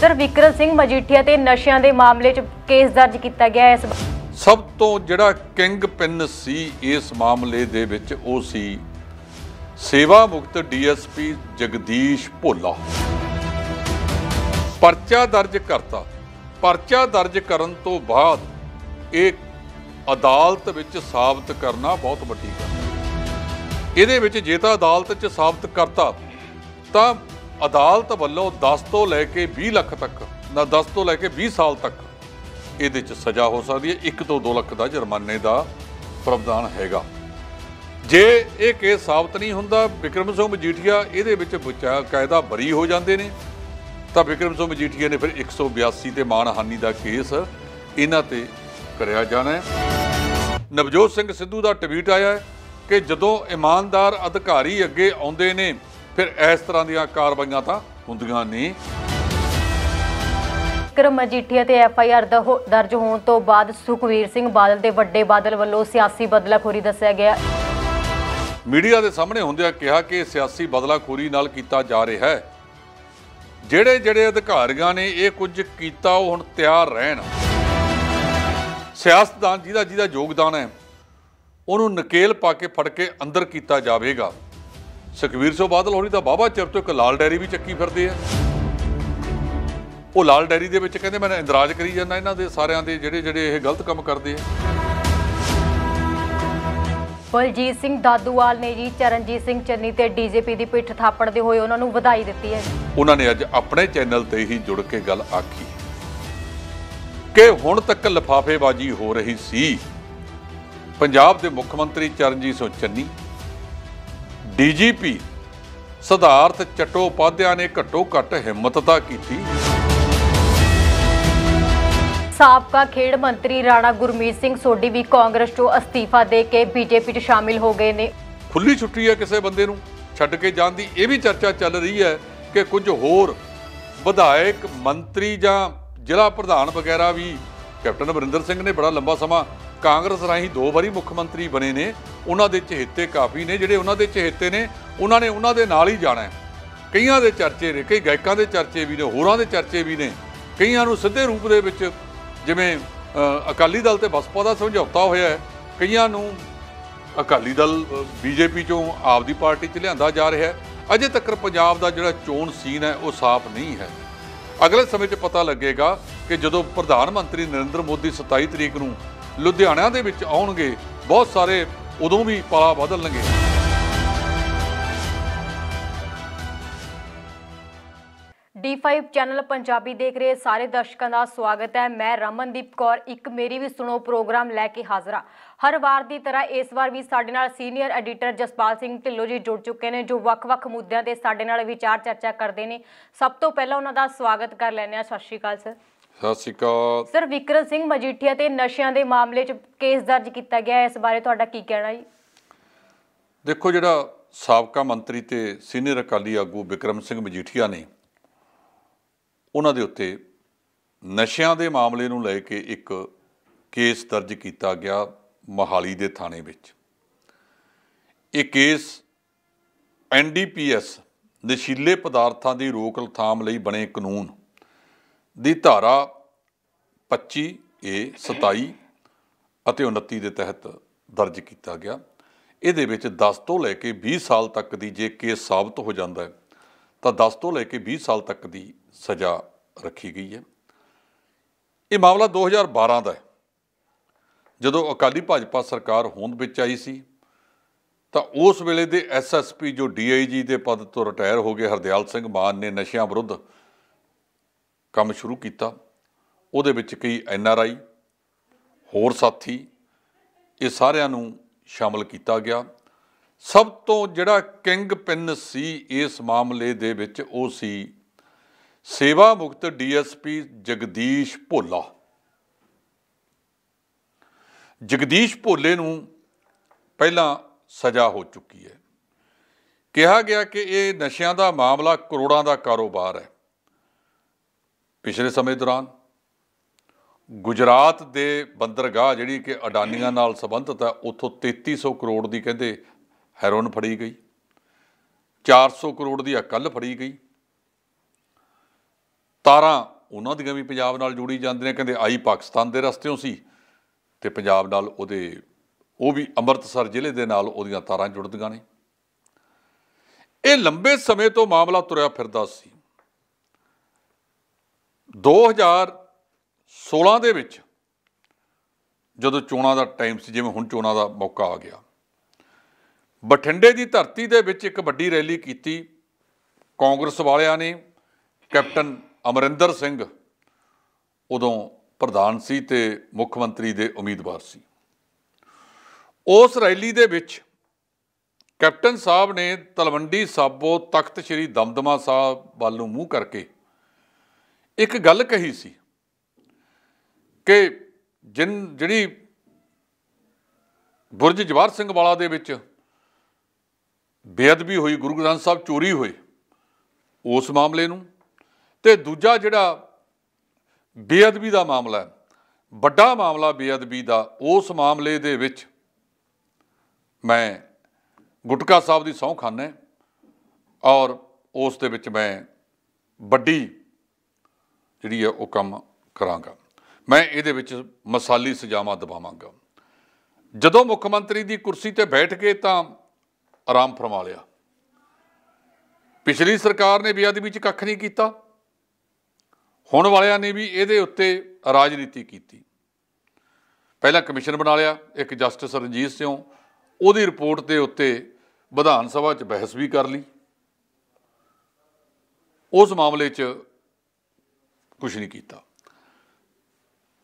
sir Vikram Singh Majithia ਤੇ ਨਸ਼ਿਆਂ ਦੇ ਮਾਮਲੇ 'ਚ ਕੇਸ ਦਰਜ ਕੀਤਾ ਗਿਆ ਇਸ ਸਭ ਤੋਂ ਜਿਹੜਾ ਕਿੰਗ ਪਿੰਨ ਸੀ ਇਸ ਮਾਮਲੇ ਦੇ ਵਿੱਚ ਉਹ ਸੀ ਸੇਵਾ ਮੁਕਤ ਡੀਐਸਪੀ ਜਗਦੀਸ਼ ਭੋਲਾ ਪਰਚਾ ਦਰਜ ਕਰਤਾ ਪਰਚਾ ਦਰਜ ਕਰਨ ਤੋਂ ਬਾਅਦ ਇਹ ਅਦਾਲਤ ਵਿੱਚ ਸਾਬਤ ਕਰਨਾ ਬਹੁਤ ਵੱਡੀ ਗੱਲ ਹੈ ਇਹਦੇ ਵਿੱਚ ਜੇ ਤਾਂ ਅਦਾਲਤ 'ਚ ਸਾਬਤ ਕਰਤਾ ਤਾਂ ਅਦਾਲਤ ਵੱਲੋਂ 10 ਤੋਂ ਲੈ ਕੇ 20 ਲੱਖ ਤੱਕ ਨਾ 10 ਤੋਂ ਲੈ ਕੇ 20 ਸਾਲ ਤੱਕ ਇਹਦੇ ਚ ਸਜ਼ਾ ਹੋ ਸਕਦੀ ਹੈ 1 ਤੋਂ 2 ਲੱਖ ਦਾ ਜੁਰਮਾਨੇ ਦਾ ਪ੍ਰਾਵਧਾਨ ਹੈਗਾ ਜੇ ਇਹ ਕੇਸ ਸਾਬਤ ਨਹੀਂ ਹੁੰਦਾ ਵਿਕਰਮ ਸਿੰਘ ਮਜੀਠੀਆ ਇਹਦੇ ਵਿੱਚ ਬਚਾ ਕਾਇਦਾ ਬਰੀ ਹੋ ਜਾਂਦੇ ਨੇ ਤਾਂ ਵਿਕਰਮ ਸਿੰਘ ਮਜੀਠੀਆ ਨੇ ਫਿਰ 182 ਤੇ ਮਾਨਹਾਨੀ ਦਾ ਕੇਸ ਇਹਨਾਂ ਤੇ ਕਰਿਆ ਜਾਣਾ ਹੈ ਨਵਜੋਤ ਸਿੰਘ ਸਿੱਧੂ ਦਾ ਟਵੀਟ ਆਇਆ ਹੈ ਕਿ ਜਦੋਂ ਇਮਾਨਦਾਰ ਅਧਿਕਾਰੀ ਅੱਗੇ ਆਉਂਦੇ ਨੇ ਫਿਰ ਇਸ ਤਰ੍ਹਾਂ ਦੀਆਂ ਕਾਰਵਾਈਆਂ ਤਾਂ ਹੁੰਦੀਆਂ ਨਹੀਂ ਵਿਕਰਮ ਮਜੀਠੀਆ ਤੇ ਐਫ ਆਈ ਆਰ ਦਰਜ ਹੋਣ ਤੋਂ ਬਾਅਦ ਸੁਖਵੀਰ ਸਿੰਘ ਬਾਦਲ ਦੇ ਵੱਡੇ ਬਾਦਲ ਵੱਲੋਂ ਸਿਆਸੀ ਬਦਲਾਖੋਰੀ ਦੱਸਿਆ ਗਿਆ ਮੀਡੀਆ ਦੇ ਸਾਹਮਣੇ ਹੁੰਦਿਆਂ ਕਿਹਾ ਕਿ ਸਿਆਸੀ ਬਦਲਾਖੋਰੀ ਨਾਲ ਕੀਤਾ ਜਾ ਰਿਹਾ ਹੈ ਜਿਹੜੇ ਜਿਹੜੇ ਅਧਿਕਾਰੀਆਂ ਨੇ ਇਹ ਕੁਝ ਕੀਤਾ ਉਹ ਹੁਣ ਤਿਆਰ ਰਹਿਣ ਸਿਆਸਤਦਾਨ ਜਿਹਦਾ ਜਿਹਦਾ ਯੋਗਦਾਨ ਹੈ ਉਹਨੂੰ ਨਕੇਲ ਪਾ ਕੇ ਫੜ ਕੇ ਅੰਦਰ ਕੀਤਾ ਜਾਵੇਗਾ ਸੁਖਵੀਰ ਸੋ ਬਾਦਲ ਹੋਣੀ ਤਾਂ ਬਾਬਾ ਚਿਰ ਤੋਂ ਇੱਕ ਲਾਲ ਡੈਰੀ ਵੀ ਚੱਕੀ ਫਿਰਦੇ ਆ ਉਹ ਲਾਲ ਡੈਰੀ ਦੇ ਵਿੱਚ ਕਹਿੰਦੇ ਮੈਂ ਇੰਦਰਾਜ ਕਰੀ ਜਾਂਦਾ ਇਹਨਾਂ ਦੇ ਸਾਰਿਆਂ ਦੇ ਜਿਹੜੇ ਜਿਹੜੇ ਇਹ ਗਲਤ ਕੰਮ ਕਰਦੇ ਆ ਬਲਜੀਤ ਸਿੰਘ ਦਾਦੂਵਾਲ ਨੇ ਜੀ ਚਰਨਜੀਤ ਸਿੰਘ ਚੰਨੀ ਤੇ ਡੀਜੀਪੀ ਦੀ ਪਿੱਠ ਥਾਪੜਦੇ ਦੇ ਹੋਏ ਉਹਨਾਂ ਨੂੰ ਵਧਾਈ ਦਿੱਤੀ ਹੈ ਉਹਨਾਂ ਨੇ ਅੱਜ ਆਪਣੇ ਚੈਨਲ ਤੇ ਹੀ ਜੁੜ ਕੇ ਗੱਲ ਆਖੀ ਕਿ ਹੁਣ ਤੱਕ ਲਫਾਫੇਬਾਜ਼ੀ ਹੋ ਰਹੀ ਸੀ ਪੰਜਾਬ ਦੇ ਮੁੱਖ ਮੰਤਰੀ ਚਰਨਜੀਤ ਸਿੰਘ ਚੰਨੀ ਡੀਜੀਪੀ ਸਿਧਾਰਥ ਚਟੋਪਾਧਿਆ ਨੇ ਘੱਟੋ ਘੱਟ ਹਿੰਮਤ ਤਾਂ ਕੀਤੀ ਸਾਬਕਾ ਖੇਡ ਮੰਤਰੀ ਰਾਣਾ ਗੁਰਮੀਤ ਸਿੰਘ ਸੋਢੀ ਵੀ ਕਾਂਗਰਸ ਤੋਂ ਅਸਤੀਫਾ ਦੇ ਕੇ ਬੀਜੇਪੀ 'ਚ ਸ਼ਾਮਿਲ ਹੋ ਗਏ ਨੇ ਖੁੱਲੀ ਛੁੱਟੀ ਹੈ ਕਿਸੇ ਬੰਦੇ ਨੂੰ ਛੱਡ ਕੇ ਜਾਣ ਦੀ ਇਹ ਵੀ ਚਰਚਾ ਚੱਲ ਰਹੀ ਹੈ ਕਿ ਕੁਝ ਹੋਰ ਵਿਧਾਇਕ ਮੰਤਰੀ ਜਾਂ ਜ਼ਿਲ੍ਹਾ ਪ੍ਰਧਾਨ ਵਗੈਰਾ ਵੀ ਕੈਪਟਨ ਅਮਰਿੰਦਰ ਸਿੰਘ ਨੇ ਬੜਾ ਲੰਬਾ ਸਮਾਂ ਕਾਂਗਰਸ ਰਾਹੀਂ ਦੋ ਵਾਰੀ ਮੁੱਖ ਮੰਤਰੀ ਬਣੇ ਨੇ ਉਹਨਾਂ ਦੇ ਚਹੇਤੇ ਕਾਫੀ ਨੇ ਜਿਹੜੇ ਉਹਨਾਂ ਦੇ ਚਹੇਤੇ ਨੇ ਉਹਨਾਂ ਨੇ ਉਹਨਾਂ ਦੇ ਨਾਲ ਹੀ ਜਾਣਾ ਹੈ ਕਈਆਂ ਦੇ ਚਰਚੇ ਨੇ ਕਈ ਗਾਇਕਾਂ ਦੇ ਚਰਚੇ ਵੀ ਨੇ ਹੋਰਾਂ ਦੇ ਚਰਚੇ ਵੀ ਨੇ ਕਈਆਂ ਨੂੰ ਸਿੱਧੇ ਰੂਪ ਦੇ ਵਿੱਚ ਜਿਵੇਂ ਅਕਾਲੀ ਦਲ ਤੇ ਬਸਪਾ ਦਾ ਸਮਝੌਤਾ ਹੋਇਆ ਹੈ ਕਈਆਂ ਨੂੰ ਅਕਾਲੀ ਦਲ ਬੀਜੇਪੀ ਚੋਂ ਆਪਦੀ ਪਾਰਟੀ 'ਚ ਲਿਆਂਦਾ ਜਾ ਰਿਹਾ ਹੈ ਅਜੇ ਤੱਕ ਪੰਜਾਬ ਦਾ ਜਿਹੜਾ ਚੋਣ ਸੀਨ ਹੈ ਉਹ ਸਾਫ਼ ਨਹੀਂ ਹੈ ਅਗਲੇ ਸਮੇਂ 'ਚ ਪਤਾ ਲੱਗੇਗਾ ਕਿ ਜਦੋਂ ਪ੍ਰਧਾਨ ਮੰਤਰੀ ਨਰਿੰਦਰ ਮੋਦੀ 27 ਤਰੀਕ ਨੂੰ ਲੁਧਿਆਣਾ ਦੇ ਵਿੱਚ ਆਉਣਗੇ ਬਹੁਤ ਸਾਰੇ ਉਦੋਂ ਵੀ ਪਾਲਾ ਬਦਲਣਗੇ D5 ਚੈਨਲ ਪੰਜਾਬੀ ਦੇਖ ਰਹੇ ਸਾਰੇ ਦਰਸ਼ਕਾਂ ਦਾ ਸਵਾਗਤ ਹੈ ਮੈਂ ਰਮਨਦੀਪ ਕੌਰ ਇੱਕ ਮੇਰੀ ਵੀ ਸੁਣੋ ਪ੍ਰੋਗਰਾਮ ਲੈ ਕੇ ਹਾਜ਼ਰਾ ਹਰ ਵਾਰ ਦੀ ਤਰ੍ਹਾਂ ਇਸ ਵਾਰ ਵੀ ਸਾਡੇ ਨਾਲ ਸੀਨੀਅਰ ਐਡੀਟਰ ਜਸਪਾਲ ਸਿੰਘ ਢਿੱਲੋਂ ਜੀ ਜੁੜ ਚੁੱਕੇ ਨੇ ਜੋ ਵੱਖ-ਵੱਖ ਮੁੱਦਿਆਂ ਤੇ ਸਾਡੇ ਨਾਲ ਵਿਚਾਰ ਚਰਚਾ ਕਰਦੇ ਨੇ ਸਭ ਤੋਂ ਪਹਿਲਾਂ ਉਹਨਾਂ ਦਾ ਸਵਾਗਤ ਕਰ ਲੈਂਦੇ ਆ ਸਤਿ ਸ਼੍ਰੀ ਅਕਾਲ ਸਰ ਸਤਿ ਸ਼੍ਰੀ ਅਕਾਲ ਸਰ ਵਿਕਰਮ ਸਿੰਘ ਮਜੀਠੀਆ ਤੇ ਨਸ਼ਿਆਂ ਦੇ ਮਾਮਲੇ 'ਚ ਕੇਸ ਦਰਜ ਕੀਤਾ ਗਿਆ ਇਸ ਬਾਰੇ ਤੁਹਾਡਾ ਕੀ ਕਹਿਣਾ ਜੀ ਦੇਖੋ ਜਿਹੜਾ ਸਾਬਕਾ ਮੰਤਰੀ ਤੇ ਸੀਨੀਅਰ ਅਕਾਲੀ ਆਗੂ ਵਿਕਰਮ ਸਿੰਘ ਮਜੀਠੀਆ ਨੇ ਉਹਨਾਂ ਦੇ ਉੱਤੇ ਨਸ਼ਿਆਂ ਦੇ ਮਾਮਲੇ ਨੂੰ ਲੈ ਕੇ ਇੱਕ ਕੇਸ ਦਰਜ ਕੀਤਾ ਗਿਆ ਮਹਾਲੀ ਦੇ ਥਾਣੇ ਵਿੱਚ ਇਹ ਕੇਸ ਐਨਡੀਪੀਐਸ ਨਸ਼ੀਲੇ ਪਦਾਰਥਾਂ ਦੀ ਰੋਕ ਲਥਾਮ ਲਈ ਬਣੇ ਕਾਨੂੰਨ ਦੀ ਧਾਰਾ 25 ਏ 27 ਅਤੇ 29 ਦੇ ਤਹਿਤ ਦਰਜ ਕੀਤਾ ਗਿਆ ਇਹਦੇ ਵਿੱਚ 10 ਤੋਂ ਲੈ ਕੇ 20 ਸਾਲ ਤੱਕ ਦੀ ਜੇ ਕੇਸ ਸਾਬਤ ਹੋ ਜਾਂਦਾ ਹੈ ਤਾਂ 10 ਤੋਂ ਲੈ ਕੇ 20 ਸਾਲ ਤੱਕ ਦੀ ਸਜ਼ਾ ਰੱਖੀ ਗਈ ਹੈ ਇਹ ਮਾਮਲਾ 2012 ਦਾ ਹੈ ਜਦੋਂ ਅਕਾਲੀ ਭਾਜਪਾ ਸਰਕਾਰ ਹੋਂਦ ਵਿੱਚ ਆਈ ਸੀ ਤਾਂ ਉਸ ਵੇਲੇ ਦੇ ਐਸਐਸਪੀ ਜੋ ਡੀਆਈਜੀ ਦੇ ਪਦ ਤੋਂ ਰਿਟਾਇਰ ਹੋ ਗਏ ਹਰਦਿਆਲ ਸਿੰਘ ਮਾਨ ਨੇ ਨਸ਼ਿਆਂ ਵਿਰੁੱਧ ਕੰਮ ਸ਼ੁਰੂ ਕੀਤਾ ਉਹਦੇ ਵਿੱਚ ਕਈ ਐਨ ਆਰ ਆਈ ਹੋਰ ਸਾਥੀ ਇਹ ਸਾਰਿਆਂ ਨੂੰ ਸ਼ਾਮਲ ਕੀਤਾ ਗਿਆ ਸਭ ਤੋਂ ਜਿਹੜਾ ਕਿੰਗ ਪਿੰਨ ਸੀ ਇਸ ਮਾਮਲੇ ਦੇ ਵਿੱਚ ਉਹ ਸੀ ਸੇਵਾ ਮੁਕਤ ਡੀਐਸਪੀ ਜਗਦੀਸ਼ ਭੋਲਾ ਜਗਦੀਸ਼ ਭੋਲੇ ਨੂੰ ਪਹਿਲਾਂ ਸਜ਼ਾ ਹੋ ਚੁੱਕੀ ਹੈ ਕਿਹਾ ਗਿਆ ਕਿ ਇਹ ਨਸ਼ਿਆਂ ਦਾ ਮਾਮਲਾ ਕਰੋੜਾਂ ਦਾ ਕਾਰੋਬਾਰ ਹੈ ਪਿਛਲੇ ਸਮੇਂ ਦੌਰਾਨ ਗੁਜਰਾਤ ਦੇ ਬੰਦਰਗਾਹ ਜਿਹੜੀ ਕਿ ਅਡਾਨੀਆਂ ਨਾਲ ਸੰਬੰਧਿਤ ਹੈ ਉੱਥੋਂ 3300 ਕਰੋੜ ਦੀ ਕਹਿੰਦੇ ਹੈਰੋਨ ਫੜੀ ਗਈ 400 ਕਰੋੜ ਦੀ ਅਕਲ ਫੜੀ ਗਈ ਤਾਰਾਂ ਉਹਨਾਂ ਦੀਆਂ ਵੀ ਪੰਜਾਬ ਨਾਲ ਜੁੜੀ ਜਾਂਦੀਆਂ ਕਹਿੰਦੇ ਆਈ ਪਾਕਿਸਤਾਨ ਦੇ ਰਸਤਿਓਂ ਸੀ ਤੇ ਪੰਜਾਬ ਨਾਲ ਉਹਦੇ ਉਹ ਵੀ ਅੰਮ੍ਰਿਤਸਰ ਜ਼ਿਲ੍ਹੇ ਦੇ ਨਾਲ ਉਹਦੀਆਂ ਤਾਰਾਂ ਜੁੜਦੀਆਂ ਨੇ ਇਹ ਲੰਬੇ ਸਮੇਂ ਤੋਂ ਮਾਮਲਾ ਤੁਰਿਆ ਫਿਰਦਾ ਸੀ 2016 ਦੇ ਵਿੱਚ ਜਦੋਂ ਚੋਣਾਂ ਦਾ ਟਾਈਮ ਸੀ ਜਿਵੇਂ ਹੁਣ ਚੋਣਾਂ ਦਾ ਮੌਕਾ ਆ ਗਿਆ ਬਠਿੰਡੇ ਦੀ ਧਰਤੀ ਦੇ ਵਿੱਚ ਇੱਕ ਵੱਡੀ ਰੈਲੀ ਕੀਤੀ ਕਾਂਗਰਸ ਵਾਲਿਆਂ ਨੇ ਕੈਪਟਨ ਅਮਰਿੰਦਰ ਸਿੰਘ ਉਦੋਂ ਪ੍ਰਧਾਨ ਸੀ ਤੇ ਮੁੱਖ ਮੰਤਰੀ ਦੇ ਉਮੀਦਵਾਰ ਸੀ ਉਸ ਰੈਲੀ ਦੇ ਵਿੱਚ ਕੈਪਟਨ ਸਾਹਿਬ ਨੇ ਤਲਵੰਡੀ ਸਾਬੋ ਤਖਤ ਸ੍ਰੀ ਦਮਦਮਾ ਸਾਹਿਬ ਵੱਲ ਨੂੰ ਮੂੰਹ ਕਰਕੇ ਇੱਕ ਗੱਲ ਕਹੀ ਸੀ ਕਿ ਜਿਨ ਜਿਹੜੀ ਬੁਰਜ ਜਵਾਰ ਸਿੰਘ ਵਾਲਾ ਦੇ ਵਿੱਚ ਬੇਅਦਬੀ ਹੋਈ ਗੁਰੂ ਗ੍ਰੰਥ ਸਾਹਿਬ ਚੋਰੀ ਹੋਏ ਉਸ ਮਾਮਲੇ ਨੂੰ ਤੇ ਦੂਜਾ ਜਿਹੜਾ ਬੇਅਦਬੀ ਦਾ ਮਾਮਲਾ ਹੈ ਵੱਡਾ ਮਾਮਲਾ ਬੇਅਦਬੀ ਦਾ ਉਸ ਮਾਮਲੇ ਦੇ ਵਿੱਚ ਮੈਂ ਗੁਟਕਾ ਸਾਹਿਬ ਦੀ ਸੌਂਖਾਨਾ ਔਰ ਉਸ ਦੇ ਵਿੱਚ ਮੈਂ ਵੱਡੀ ਜਿਹੜੀ ਹੈ ਉਹ ਕੰਮ ਕਰਾਂਗਾ ਮੈਂ ਇਹਦੇ ਵਿੱਚ ਮਸਾਲੀ ਸਜਾਵਾਂ ਦਬਾਵਾਂਗਾ ਜਦੋਂ ਮੁੱਖ ਮੰਤਰੀ ਦੀ ਕੁਰਸੀ ਤੇ ਬੈਠ ਕੇ ਤਾਂ ਆਰਾਮ ਫਰਮਾ ਲਿਆ ਪਿਛਲੀ ਸਰਕਾਰ ਨੇ ਵੀ ਆਦੀ ਵਿੱਚ ਕੱਖ ਨਹੀਂ ਕੀਤਾ ਹੁਣ ਵਾਲਿਆਂ ਨੇ ਵੀ ਇਹਦੇ ਉੱਤੇ ਰਾਜਨੀਤੀ ਕੀਤੀ ਪਹਿਲਾਂ ਕਮਿਸ਼ਨ ਬਣਾ ਲਿਆ ਇੱਕ ਜਸਟਿਸ ਰਣਜੀਤ ਸਿੰਘ ਉਹਦੀ ਰਿਪੋਰਟ ਦੇ ਉੱਤੇ ਵਿਧਾਨ ਸਭਾ 'ਚ ਬਹਿਸ ਵੀ ਕਰ ਲਈ ਉਸ ਮਾਮਲੇ 'ਚ ਕੁਝ ਨਹੀਂ ਕੀਤਾ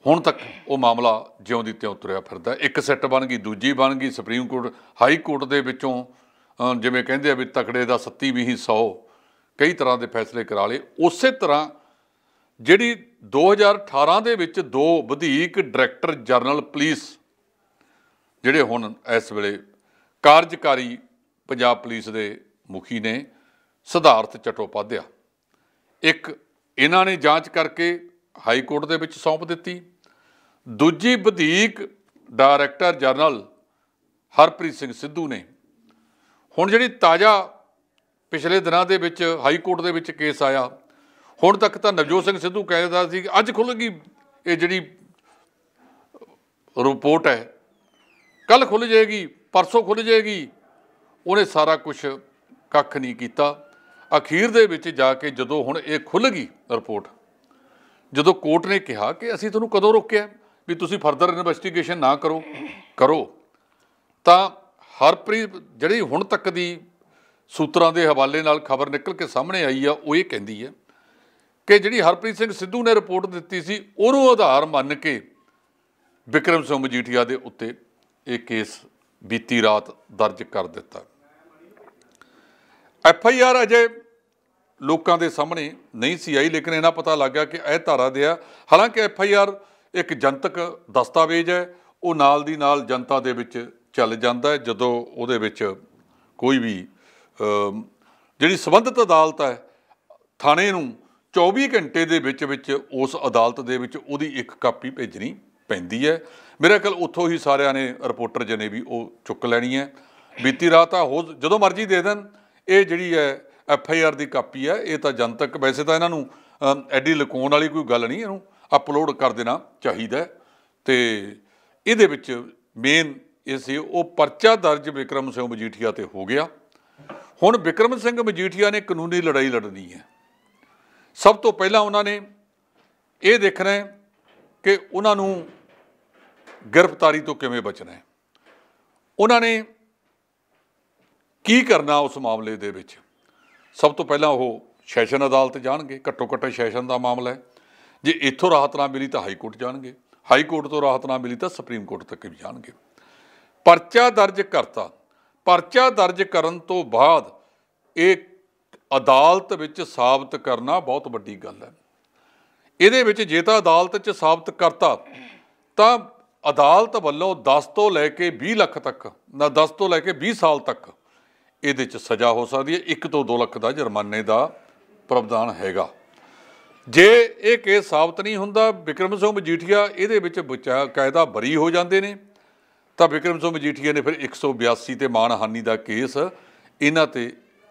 ਹੁਣ ਤੱਕ ਉਹ ਮਾਮਲਾ ਜਿਉਂ ਦੀ ਤਿਉਂ ਤੁਰਿਆ ਫਿਰਦਾ ਇੱਕ ਸੈੱਟ ਬਣ ਗਈ ਦੂਜੀ ਬਣ ਗਈ ਸੁਪਰੀਮ ਕੋਰਟ ਹਾਈ ਕੋਰਟ ਦੇ ਵਿੱਚੋਂ ਜਿਵੇਂ ਕਹਿੰਦੇ ਆ ਵੀ ਤਕੜੇ ਦਾ 70 ਵੀ ਹੀ 100 ਕਈ ਤਰ੍ਹਾਂ ਦੇ ਫੈਸਲੇ ਕਰਾ ਲਏ ਉਸੇ ਤਰ੍ਹਾਂ ਜਿਹੜੀ 2018 ਦੇ ਵਿੱਚ ਦੋ ਵਧੀਕ ਡਾਇਰੈਕਟਰ ਜਨਰਲ ਪੁਲਿਸ ਜਿਹੜੇ ਹੁਣ ਇਸ ਵੇਲੇ ਕਾਰਜਕਾਰੀ ਪੰਜਾਬ ਪੁਲਿਸ ਦੇ ਮੁਖੀ ਨੇ ਸਿਧਾਰਥ ਚਟੋਪਾਧਿਆ ਇੱਕ ਇਹਨਾਂ ਨੇ ਜਾਂਚ ਕਰਕੇ ਹਾਈ ਕੋਰਟ ਦੇ ਵਿੱਚ ਸੌਂਪ ਦਿੱਤੀ ਦੂਜੀ ਵਧੀਕ ਡਾਇਰੈਕਟਰ ਜਨਰਲ ਹਰਪ੍ਰੀਤ ਸਿੰਘ ਸਿੱਧੂ ਨੇ ਹੁਣ ਜਿਹੜੀ ਤਾਜ਼ਾ ਪਿਛਲੇ ਦਿਨਾਂ ਦੇ ਵਿੱਚ ਹਾਈ ਕੋਰਟ ਦੇ ਵਿੱਚ ਕੇਸ ਆਇਆ ਹੁਣ ਤੱਕ ਤਾਂ ਨਵਜੋਤ ਸਿੰਘ ਸਿੱਧੂ ਕਹਿੰਦਾ ਸੀ ਕਿ ਅੱਜ ਖੁੱਲ੍ਹੇਗੀ ਇਹ ਜਿਹੜੀ ਰਿਪੋਰਟ ਹੈ ਕੱਲ ਖੁੱਲ ਜਾਏਗੀ ਪਰਸੋਂ ਖੁੱਲ ਜਾਏਗੀ ਉਹਨੇ ਸਾਰਾ ਕੁਝ ਕੱਖ ਨਹੀਂ ਕੀਤਾ ਅਖੀਰ ਦੇ ਵਿੱਚ ਜਾ ਕੇ ਜਦੋਂ ਹੁਣ ਇਹ ਖੁੱਲ ਗਈ ਰਿਪੋਰਟ ਜਦੋਂ ਕੋਰਟ ਨੇ ਕਿਹਾ ਕਿ ਅਸੀਂ ਤੁਹਾਨੂੰ ਕਦੋਂ ਰੋਕਿਆ ਵੀ ਤੁਸੀਂ ਫਰਦਰ ਇਨਵੈਸਟੀਗੇਸ਼ਨ ਨਾ ਕਰੋ ਕਰੋ ਤਾਂ ਹਰਪ੍ਰੀਤ ਜਿਹੜੀ ਹੁਣ ਤੱਕ ਦੀ ਸੂਤਰਾਂ ਦੇ ਹਵਾਲੇ ਨਾਲ ਖਬਰ ਨਿਕਲ ਕੇ ਸਾਹਮਣੇ ਆਈ ਆ ਉਹ ਇਹ ਕਹਿੰਦੀ ਹੈ ਕਿ ਜਿਹੜੀ ਹਰਪ੍ਰੀਤ ਸਿੰਘ ਸਿੱਧੂ ਨੇ ਰਿਪੋਰਟ ਦਿੱਤੀ ਸੀ ਉਹਨੂੰ ਆਧਾਰ ਮੰਨ ਕੇ ਵਿਕਰਮ ਸਿੰਘ ਮਜੀਠੀਆ ਦੇ ਉੱਤੇ ਇਹ ਕੇਸ ਬੀਤੀ ਰਾਤ ਦਰਜ ਕਰ ਦਿੱਤਾ ਐਫ ਆਈ ਆਰ ਅਜੇ ਲੋਕਾਂ ਦੇ ਸਾਹਮਣੇ ਨਹੀਂ ਸੀ ਆਈ ਲੇਕਿਨ ਇਹਨਾਂ ਪਤਾ ਲੱਗ ਗਿਆ ਕਿ ਇਹ ਧਾਰਾ ਦੇ ਆ ਹਾਲਾਂਕਿ ਐਫ ਆਈ ਆਰ ਇੱਕ ਜਨਤਕ ਦਸਤਾਵੇਜ਼ ਹੈ ਉਹ ਨਾਲ ਦੀ ਨਾਲ ਜਨਤਾ ਦੇ ਵਿੱਚ ਚੱਲ ਜਾਂਦਾ ਹੈ ਜਦੋਂ ਉਹਦੇ ਵਿੱਚ ਕੋਈ ਵੀ ਜਿਹੜੀ ਸਬੰਧਤ ਅਦਾਲਤ ਹੈ ਥਾਣੇ ਨੂੰ 24 ਘੰਟੇ ਦੇ ਵਿੱਚ ਵਿੱਚ ਉਸ ਅਦਾਲਤ ਦੇ ਵਿੱਚ ਉਹਦੀ ਇੱਕ ਕਾਪੀ ਭੇਜਣੀ ਪੈਂਦੀ ਹੈ ਮੇਰੇ ਕੋਲ ਉੱਥੋਂ ਹੀ ਸਾਰਿਆਂ ਨੇ ਰਿਪੋਰਟਰ ਜਨੇ ਵੀ ਉਹ ਚੁੱਕ ਲੈਣੀ ਹੈ ਬੀਤੀ ਰਾਤ ਆ ਜਦੋਂ ਮਰਜ਼ੀ ਦੇ ਦੇਣ ਇਹ ਜਿਹੜੀ ਹੈ ਐਫ ਆਈ ਆਰ ਦੀ ਕਾਪੀ ਹੈ ਇਹ ਤਾਂ ਜਨਤਕ ਵੈਸੇ ਤਾਂ ਇਹਨਾਂ ਨੂੰ ਐਡੀ ਲਕੋਣ ਵਾਲੀ ਕੋਈ ਗੱਲ ਨਹੀਂ ਇਹਨੂੰ ਅਪਲੋਡ ਕਰ ਦੇਣਾ ਚਾਹੀਦਾ ਤੇ ਇਹਦੇ ਵਿੱਚ ਮੇਨ ਇਹ ਸੀ ਉਹ ਪਰਚਾ ਦਰਜ ਵਿਕਰਮ ਸਿੰਘ ਮਜੀਠੀਆ ਤੇ ਹੋ ਗਿਆ ਹੁਣ ਵਿਕਰਮ ਸਿੰਘ ਮਜੀਠੀਆ ਨੇ ਕਾਨੂੰਨੀ ਲੜਾਈ ਲੜਨੀ ਹੈ ਸਭ ਤੋਂ ਪਹਿਲਾਂ ਉਹਨਾਂ ਨੇ ਇਹ ਦੇਖਣਾ ਹੈ ਕਿ ਉਹਨਾਂ ਨੂੰ ਗ੍ਰਿਫਤਾਰੀ ਤੋਂ ਕਿਵੇਂ ਬਚਣਾ ਹੈ ਉਹਨਾਂ ਨੇ ਕੀ ਕਰਨਾ ਉਸ ਮਾਮਲੇ ਦੇ ਵਿੱਚ ਸਭ ਤੋਂ ਪਹਿਲਾਂ ਉਹ ਸੈਸ਼ਨ ਅਦਾਲਤ ਜਾਣਗੇ ਘੱਟੋ ਘੱਟ ਸੈਸ਼ਨ ਦਾ ਮਾਮਲਾ ਹੈ ਜੇ ਇੱਥੋਂ ਰਾਹਤ ਨਾ ਮਿਲੀ ਤਾਂ ਹਾਈ ਕੋਰਟ ਜਾਣਗੇ ਹਾਈ ਕੋਰਟ ਤੋਂ ਰਾਹਤ ਨਾ ਮਿਲੀ ਤਾਂ ਸੁਪਰੀਮ ਕੋਰਟ ਤੱਕ ਵੀ ਜਾਣਗੇ ਪਰਚਾ ਦਰਜ ਕਰਤਾ ਪਰਚਾ ਦਰਜ ਕਰਨ ਤੋਂ ਬਾਅਦ ਇਹ ਅਦਾਲਤ ਵਿੱਚ ਸਾਬਤ ਕਰਨਾ ਬਹੁਤ ਵੱਡੀ ਗੱਲ ਹੈ ਇਹਦੇ ਵਿੱਚ ਜੇ ਤਾਂ ਅਦਾਲਤ 'ਚ ਸਾਬਤ ਕਰਤਾ ਤਾਂ ਅਦਾਲਤ ਵੱਲੋਂ 10 ਤੋਂ ਲੈ ਕੇ 20 ਲੱਖ ਤੱਕ ਨਾ 10 ਤੋਂ ਲੈ ਕੇ 20 ਸਾਲ ਤੱਕ ਇਹਦੇ 'ਚ ਸਜ਼ਾ ਹੋ ਸਕਦੀ ਹੈ 1 ਤੋਂ 2 ਲੱਖ ਦਾ ਜੁਰਮਾਨੇ ਦਾ ਪ੍ਰਾਵਧਾਨ ਹੈਗਾ ਜੇ ਇਹ ਕੇਸ ਸਾਬਤ ਨਹੀਂ ਹੁੰਦਾ ਵਿਕਰਮ ਸਿੰਘ ਮਜੀਠੀਆ ਇਹਦੇ ਵਿੱਚ ਕਾਇਦਾ ਬਰੀ ਹੋ ਜਾਂਦੇ ਨੇ ਤਾਂ ਵਿਕਰਮ ਸਿੰਘ ਮਜੀਠੀਆ ਨੇ ਫਿਰ 182 ਤੇ ਮਾਨਹਾਨੀ ਦਾ ਕੇਸ ਇਹਨਾਂ ਤੇ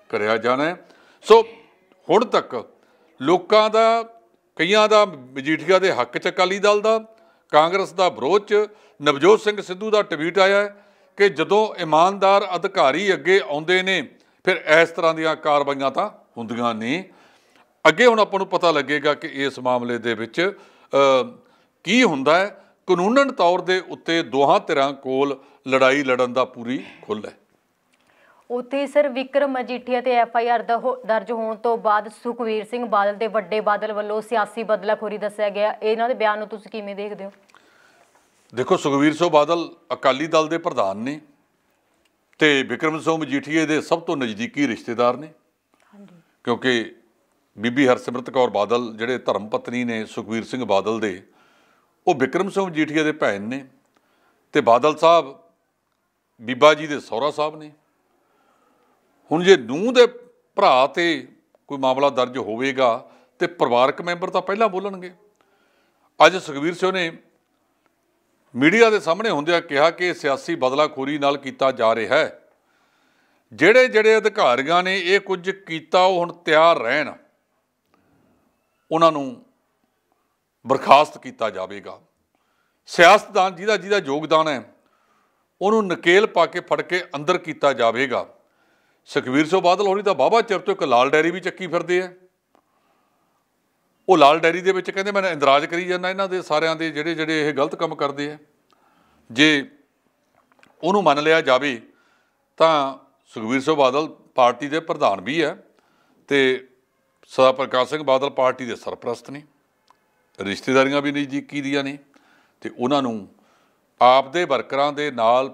ਕਰਿਆ ਜਾਣਾ ਹੈ ਸੋ ਹੁਣ ਤੱਕ ਲੋਕਾਂ ਦਾ ਕਈਆਂ ਦਾ ਮਜੀਠੀਆ ਦੇ ਹੱਕ 'ਚ ਅਕਾਲੀ ਦਲ ਦਾ ਕਾਂਗਰਸ ਦਾ ਵਿਰੋਧ 'ਚ ਨਵਜੋਤ ਸਿੰਘ ਸਿੱਧੂ ਦਾ ਟਵੀਟ ਆਇਆ ਹੈ ਕਿ ਜਦੋਂ ਇਮਾਨਦਾਰ ਅਧਿਕਾਰੀ ਅੱਗੇ ਆਉਂਦੇ ਨੇ ਫਿਰ ਇਸ ਤਰ੍ਹਾਂ ਦੀਆਂ ਕਾਰਵਾਈਆਂ ਤਾਂ ਹੁੰਦੀਆਂ ਨਹੀਂ ਅੱਗੇ ਹੁਣ ਆਪਾਂ ਨੂੰ ਪਤਾ ਲੱਗੇਗਾ ਕਿ ਇਸ ਮਾਮਲੇ ਦੇ ਵਿੱਚ ਕੀ ਹੁੰਦਾ ਹੈ ਕਾਨੂੰਨਨ ਤੌਰ ਦੇ ਉੱਤੇ ਦੋਹਾਂ ਧਿਰਾਂ ਕੋਲ ਲੜਾਈ ਲੜਨ ਦਾ ਪੂਰੀ ਖੁੱਲ੍ਹ ਹੈ ਉਤੇ ਸਰ ਵਿਕਰਮ ਅਜੀਠੀਆ ਤੇ ਐਫ ਆਈ ਆਰ ਦਰਜ ਹੋਣ ਤੋਂ ਬਾਅਦ ਸੁਖਵੀਰ ਸਿੰਘ ਬਾਦਲ ਦੇ ਵੱਡੇ ਬਾਦਲ ਵੱਲੋਂ ਸਿਆਸੀ ਬਦਲਾਖੋਰੀ ਦੱਸਿਆ ਗਿਆ ਇਹਨਾਂ ਦੇ ਬਿਆਨ ਨੂੰ ਤੁਸੀਂ ਕਿਵੇਂ ਦੇਖਦੇ ਹੋ ਦੇਖੋ ਸੁਖਵੀਰ ਸਿੰਘ ਬਾਦਲ ਅਕਾਲੀ ਦਲ ਦੇ ਪ੍ਰਧਾਨ ਨੇ ਤੇ ਵਿਕਰਮ ਸਿੰਘ ਮਜੀਠੀਏ ਦੇ ਸਭ ਤੋਂ ਨਜ਼ਦੀਕੀ ਰਿਸ਼ਤੇਦਾਰ ਨੇ ਹਾਂਜੀ ਕਿਉਂਕਿ ਬੀਬੀ ਹਰਸਿਮਰਤ ਕੌਰ ਬਾਦਲ ਜਿਹੜੇ ਧਰਮ ਪਤਨੀ ਨੇ ਸੁਖਵੀਰ ਸਿੰਘ ਬਾਦਲ ਦੇ ਉਹ ਵਿਕਰਮ ਸਿੰਘ ਮਜੀਠੀਏ ਦੇ ਭੈਣ ਨੇ ਤੇ ਬਾਦਲ ਸਾਹਿਬ ਬੀਬਾ ਜੀ ਦੇ ਸਹੁਰਾ ਸਾਹਿਬ ਨੇ ਹੁਣ ਜੇ ਨੂੰਹ ਦੇ ਭਰਾ ਤੇ ਕੋਈ ਮਾਮਲਾ ਦਰਜ ਹੋਵੇਗਾ ਤੇ ਪਰਿਵਾਰਕ ਮੈਂਬਰ ਤਾਂ ਪਹਿਲਾਂ ਬੋਲਣਗੇ ਅੱਜ ਸੁਖਵੀਰ ਸਿੰਘ ਨੇ ਮੀਡੀਆ ਦੇ ਸਾਹਮਣੇ ਹੁੰਦਿਆਂ ਕਿਹਾ ਕਿ ਸਿਆਸੀ ਬਦਲਾਖੋਰੀ ਨਾਲ ਕੀਤਾ ਜਾ ਰਿਹਾ ਹੈ ਜਿਹੜੇ ਜਿਹੜੇ ਅਧਿਕਾਰੀਆਂ ਨੇ ਇਹ ਕੁਝ ਕੀਤਾ ਉਹ ਹੁਣ ਤਿਆਰ ਰਹਿਣ ਉਹਨਾਂ ਨੂੰ ਬਰਖਾਸਤ ਕੀਤਾ ਜਾਵੇਗਾ ਸਿਆਸਤਦਾਨ ਜਿਹਦਾ ਜਿਹਦਾ ਯੋਗਦਾਨ ਹੈ ਉਹਨੂੰ ਨਕੇਲ ਪਾ ਕੇ ਫੜ ਕੇ ਅੰਦਰ ਕੀਤਾ ਜਾਵੇਗਾ ਸੁਖਵੀਰ ਸਿੰਘ ਬਾਦਲ ਹੋਣੀ ਤਾਂ ਬਾਬਾ ਚਿਰ ਤੋਂ ਇੱਕ ਲਾਲ ਡੈਰੀ ਵੀ ਚੱਕੀ ਫਿਰਦੇ ਆ ਉਹ ਲਾਲ ਡੈਰੀ ਦੇ ਵਿੱਚ ਕਹਿੰਦੇ ਮੈਂ ਇੰਦਰਾਜ ਕਰੀ ਜਾਂਦਾ ਇਹਨਾਂ ਦੇ ਸਾਰਿਆਂ ਦੇ ਜਿਹੜੇ ਜਿਹੜੇ ਇਹ ਗਲਤ ਕੰਮ ਕਰਦੇ ਆ ਜੇ ਉਹਨੂੰ ਮੰਨ ਲਿਆ ਜਾਵੇ ਤਾਂ ਸੁਖਵੀਰ ਸਿੰਘ ਬਾਦਲ ਪਾਰਟੀ ਦੇ ਪ੍ਰਧਾਨ ਵੀ ਹੈ ਤੇ ਸਦਾ ਪ੍ਰਕਾਸ਼ ਸਿੰਘ ਬਾਦਲ ਪਾਰਟੀ ਦੇ ਸਰਪ੍ਰਸਤ ਨੇ ਰਿਸ਼ਤੇਦਾਰੀਆਂ ਵੀ ਨਜ਼ਦੀਕੀ ਦੀਆਂ ਨੇ ਤੇ ਉਹਨਾਂ ਨੂੰ ਆਪ ਦੇ ਵਰਕਰਾਂ ਦੇ ਨਾਲ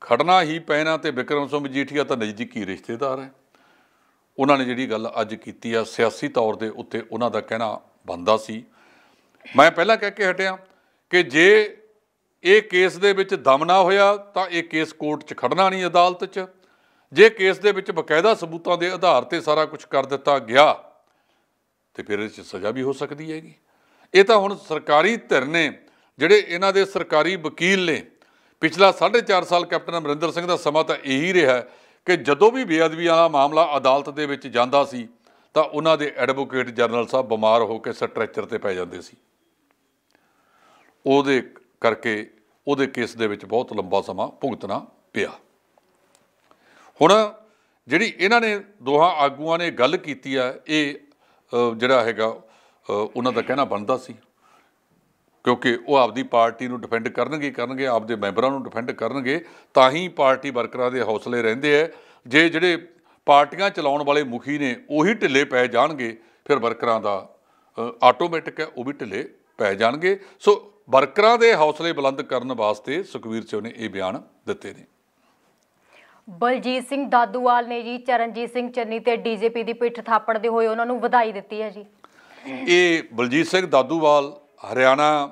ਖੜਨਾ ਹੀ ਪੈਣਾ ਤੇ ਵਿਕਰਮ ਸਿੰਘ ਮਜੀਠੀਆ ਤਾਂ ਨਜ਼ਦੀਕੀ ਰਿਸ਼ਤੇਦਾਰ ਹੈ ਉਹਨਾਂ ਨੇ ਜਿਹੜੀ ਗੱਲ ਅੱਜ ਕੀਤੀ ਆ ਸਿਆਸੀ ਤੌਰ ਦੇ ਉੱਤੇ ਉਹਨਾਂ ਦਾ ਕਹਿਣਾ ਬੰਦਾ ਸੀ ਮੈਂ ਪਹਿਲਾਂ ਕਹਿ ਕੇ ਹਟਿਆ ਕਿ ਜੇ ਇਹ ਕੇਸ ਦੇ ਵਿੱਚ ਦਮ ਨਾ ਹੋਇਆ ਤਾਂ ਇਹ ਕੇਸ ਕੋਰਟ 'ਚ ਖੜਨਾ ਨਹੀਂ ਅਦਾਲਤ 'ਚ ਜੇ ਕੇਸ ਦੇ ਵਿੱਚ ਬਕਾਇਦਾ ਸਬੂਤਾਂ ਦੇ ਆਧਾਰ ਤੇ ਸਾਰਾ ਕੁਝ ਕਰ ਦਿੱਤਾ ਗਿਆ ਤੇ ਫਿਰ ਇਸ 'ਚ ਸਜ਼ਾ ਵੀ ਹੋ ਸਕਦੀ ਹੈਗੀ ਇਹ ਤਾਂ ਹੁਣ ਸਰਕਾਰੀ ਧਿਰ ਨੇ ਜਿਹੜੇ ਇਹਨਾਂ ਦੇ ਸਰਕਾਰੀ ਵਕੀਲ ਨੇ ਪਿਛਲਾ 4.5 ਸਾਲ ਕੈਪਟਨ ਅਮਰਿੰਦਰ ਸਿੰਘ ਦਾ ਸਮਾਂ ਤਾਂ ਇਹੀ ਰਿਹਾ ਕਿ ਜਦੋਂ ਵੀ ਬੇਅਦਬੀ ਵਾਲਾ ਮਾਮਲਾ ਅਦਾਲਤ ਦੇ ਵਿੱਚ ਜਾਂਦਾ ਸੀ ਤਾਂ ਉਹਨਾਂ ਦੇ ਐਡਵੋਕੇਟ ਜਰਨਲ ਸਾਹਿਬ ਬਿਮਾਰ ਹੋ ਕੇ ਸਟ੍ਰੈਚਰ ਤੇ ਪੈ ਜਾਂਦੇ ਸੀ ਉਹਦੇ ਕਰਕੇ ਉਹਦੇ ਕੇਸ ਦੇ ਵਿੱਚ ਬਹੁਤ ਲੰਬਾ ਸਮਾਂ ਭੁਗਤਣਾ ਪਿਆ ਹੁਣ ਜਿਹੜੀ ਇਹਨਾਂ ਨੇ ਦੋਹਾਂ ਆਗੂਆਂ ਨੇ ਗੱਲ ਕੀਤੀ ਆ ਇਹ ਜਿਹੜਾ ਹੈਗਾ ਉਹਨਾਂ ਦਾ ਕਹਿਣਾ ਬਣਦਾ ਸੀ ਕਿਉਂਕਿ ਉਹ ਆਪਦੀ ਪਾਰਟੀ ਨੂੰ ਡਿਫੈਂਡ ਕਰਨਗੇ ਕਰਨਗੇ ਆਪਦੇ ਮੈਂਬਰਾਂ ਨੂੰ ਡਿਫੈਂਡ ਕਰਨਗੇ ਤਾਂ ਹੀ ਪਾਰਟੀ ਵਰਕਰਾਂ ਦੇ ਹੌਸਲੇ ਰਹਿੰਦੇ ਆ ਜੇ ਜਿਹੜੇ ਪਾਰਟੀਆਂ ਚਲਾਉਣ ਵਾਲੇ ਮੁਖੀ ਨੇ ਉਹੀ ਢਿੱਲੇ ਪੈ ਜਾਣਗੇ ਫਿਰ ਵਰਕਰਾਂ ਦਾ ਆਟੋਮੈਟਿਕ ਹੈ ਉਹ ਵੀ ਢਿੱਲੇ ਪੈ ਜਾਣਗੇ ਸੋ ਵਰਕਰਾਂ ਦੇ ਹੌਸਲੇ ਬੁਲੰਦ ਕਰਨ ਵਾਸਤੇ ਸੁਖਵੀਰ ਸਿੰਘ ਨੇ ਇਹ ਬਿਆਨ ਦਿੱਤੇ ਨੇ ਬਲਜੀਤ ਸਿੰਘ ਦਾਦੂਵਾਲ ਨੇ ਜੀ ਚਰਨਜੀਤ ਸਿੰਘ ਚੰਨੀ ਤੇ ਡੀਜੀਪੀ ਦੀ ਪਿੱਠ ਥਾਪੜਦੇ ਹੋਏ ਉਹਨਾਂ ਨੂੰ ਵਧਾਈ ਦਿੱਤੀ ਹੈ ਜੀ ਇਹ ਬਲਜੀਤ ਸਿੰਘ ਦਾਦੂਵਾਲ ਹਰਿਆਣਾ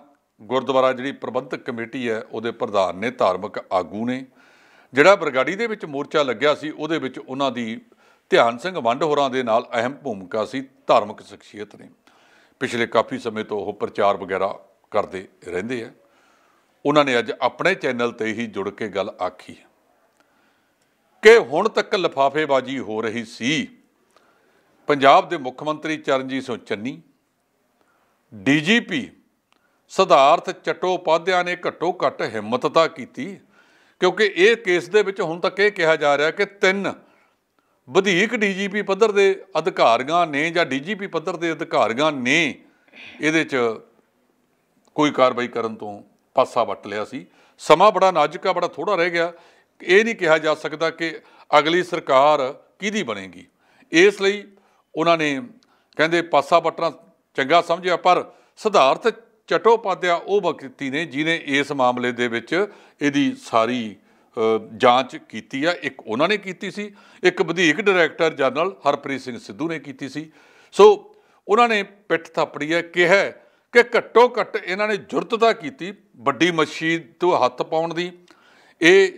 ਗੁਰਦੁਆਰਾ ਜਿਹੜੀ ਪ੍ਰਬੰਧਕ ਕਮੇਟੀ ਹੈ ਉਹਦੇ ਪ੍ਰਧਾਨ ਨੇ ਧਾਰਮਿਕ ਆਗੂ ਨੇ ਜਿਹੜਾ ਬਰਗਾੜੀ ਦੇ ਵਿੱਚ ਮੋਰਚਾ ਲੱਗਿਆ ਸੀ ਉਹਦੇ ਵਿੱਚ ਉਹਨਾਂ ਦੀ ਧਿਆਨ ਸਿੰਘ ਵੰਡ ਹੋਰਾਂ ਦੇ ਨਾਲ ਅਹਿਮ ਭੂਮਿਕਾ ਸੀ ਧਾਰਮਿਕ ਸ਼ਖਸੀਅਤ ਨੇ ਪਿਛਲੇ ਕਾਫੀ ਸਮੇਂ ਤੋਂ ਉਹ ਪ੍ਰਚਾਰ ਵਗੈਰਾ ਕਰਦੇ ਰਹਿੰਦੇ ਆ ਉਹਨਾਂ ਨੇ ਅੱਜ ਆਪਣੇ ਚੈਨਲ ਤੇ ਹੀ ਜੁੜ ਕੇ ਗੱਲ ਆਖੀ ਕਿ ਹੁਣ ਤੱਕ ਲਫਾਫੇਬਾਜ਼ੀ ਹੋ ਰਹੀ ਸੀ ਪੰਜਾਬ ਦੇ ਮੁੱਖ ਮੰਤਰੀ ਚਰਨਜੀਤ ਸਿੰਘ ਚੰਨੀ ਡੀਜੀਪੀ ਸਿਧਾਰਥ ਚਟੋਪਾਧਿਆ ਨੇ ਘੱਟੋ ਘੱਟ ਹਿੰਮਤ ਤਾਂ ਕੀਤੀ ਕਿਉਂਕਿ ਇਹ ਕੇਸ ਦੇ ਵਿੱਚ ਹੁਣ ਤੱਕ ਇਹ ਕਿਹਾ ਜਾ ਰਿਹਾ ਕਿ ਤਿੰਨ ਵਧੇਕ ਡੀਜੀਪੀ ਪੱਧਰ ਦੇ ਅਧਿਕਾਰੀਆਂ ਨੇ ਜਾਂ ਡੀਜੀਪੀ ਪੱਧਰ ਦੇ ਅਧਿਕਾਰੀਆਂ ਨੇ ਇਹਦੇ 'ਚ ਕੋਈ ਕਾਰਵਾਈ ਕਰਨ ਤੋਂ ਪਾਸਾ ਵੱਟ ਲਿਆ ਸੀ ਸਮਾਂ ਬੜਾ ਨਾਜ਼ੁਕਾ ਬੜਾ ਥੋੜਾ ਰਹਿ ਗਿਆ ਇਹ ਨਹੀਂ ਕਿਹਾ ਜਾ ਸਕਦਾ ਕਿ ਅਗਲੀ ਸਰਕਾਰ ਕਿਹਦੀ ਬਣੇਗੀ ਇਸ ਲਈ ਉਹਨਾਂ ਨੇ ਕਹਿੰਦੇ ਪਾਸਾ ਵੱਟਣਾ ਚੰਗਾ ਸਮਝਿਆ ਪਰ ਸਿਧਾਰਥ ਚਟੋਪਾਧਿਆ ਉਹ ਵਕਤੀ ਨੇ ਜਿਨੇ ਇਸ ਮਾਮਲੇ ਦੇ ਵਿੱਚ ਇਹਦੀ ਸਾਰੀ ਜਾਂਚ ਕੀਤੀ ਆ ਇੱਕ ਉਹਨਾਂ ਨੇ ਕੀਤੀ ਸੀ ਇੱਕ ਵਧੀਕ ਡਾਇਰੈਕਟਰ ਜਨਰਲ ਹਰਪ੍ਰੀਤ ਸਿੰਘ ਸਿੱਧੂ ਨੇ ਕੀਤੀ ਸੀ ਸੋ ਉਹਨਾਂ ਨੇ ਪਿੱਠ ਥਾਪੜੀ ਹੈ ਕਿਹਾ ਕਿ ਘੱਟੋ ਘੱਟ ਇਹਨਾਂ ਨੇ ਜੁਰਤ ਕੀਤੀ ਵੱਡੀ ਮਸ਼ੀਨ ਤੋਂ ਹੱਥ ਪਾਉਣ ਦੀ ਇਹ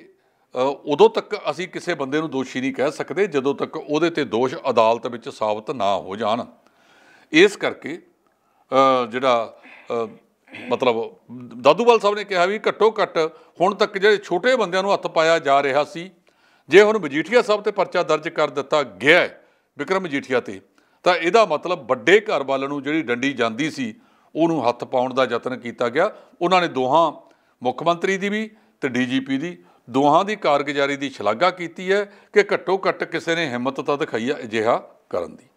ਉਦੋਂ ਤੱਕ ਅਸੀਂ ਕਿਸੇ ਬੰਦੇ ਨੂੰ ਦੋਸ਼ੀ ਨਹੀਂ ਕਹਿ ਸਕਦੇ ਜਦੋਂ ਤੱਕ ਉਹਦੇ ਤੇ ਦੋਸ਼ ਅਦਾਲਤ ਵਿੱਚ ਸਾਬਤ ਨਾ ਹੋ ਜਾਣ ਇਸ ਕਰਕੇ ਜਿਹੜਾ ਮਤਲਬ ਦਾਦੂਵਾਲ ਸਾਹਿਬ ਨੇ ਕਿਹਾ ਵੀ ਘੱਟੋ ਘੱਟ ਹੁਣ ਤੱਕ ਜਿਹੜੇ ਛੋਟੇ ਬੰਦਿਆਂ ਨੂੰ ਹੱਥ ਪਾਇਆ ਜਾ ਰਿਹਾ ਸੀ ਜੇ ਹੁਣ ਮਜੀਠੀਆ ਸਾਹਿਬ ਤੇ ਪਰਚਾ ਦਰਜ ਕਰ ਦਿੱਤਾ ਗਿਆ ਹੈ ਵਿਕਰਮ ਮਜੀਠੀਆ ਤੇ ਤਾਂ ਇਹਦਾ ਮਤਲਬ ਵੱਡੇ ਘਰ ਵਾਲ ਨੂੰ ਜਿਹੜੀ ਡੰਡੀ ਜਾਂਦੀ ਸੀ ਉਹਨੂੰ ਹੱਥ ਪਾਉਣ ਦਾ ਯਤਨ ਕੀਤਾ ਗਿਆ ਉਹਨਾਂ ਨੇ ਦੋਹਾਂ ਮੁੱਖ ਮੰਤਰੀ ਦੀ ਵੀ ਤੇ ਡੀਜੀਪੀ ਦੀ ਦੋਹਾਂ ਦੀ ਕਾਰਗੁਜ਼ਾਰੀ ਦੀ ਸ਼ਲਾਘਾ ਕੀਤੀ ਹੈ ਕਿ ਘੱਟੋ ਘੱਟ ਕਿਸੇ ਨੇ ਹਿੰਮਤ ਤਾਂ ਦਿਖਾਈ ਹੈ ਅਜਿਹਾ ਕਰਨ ਦੀ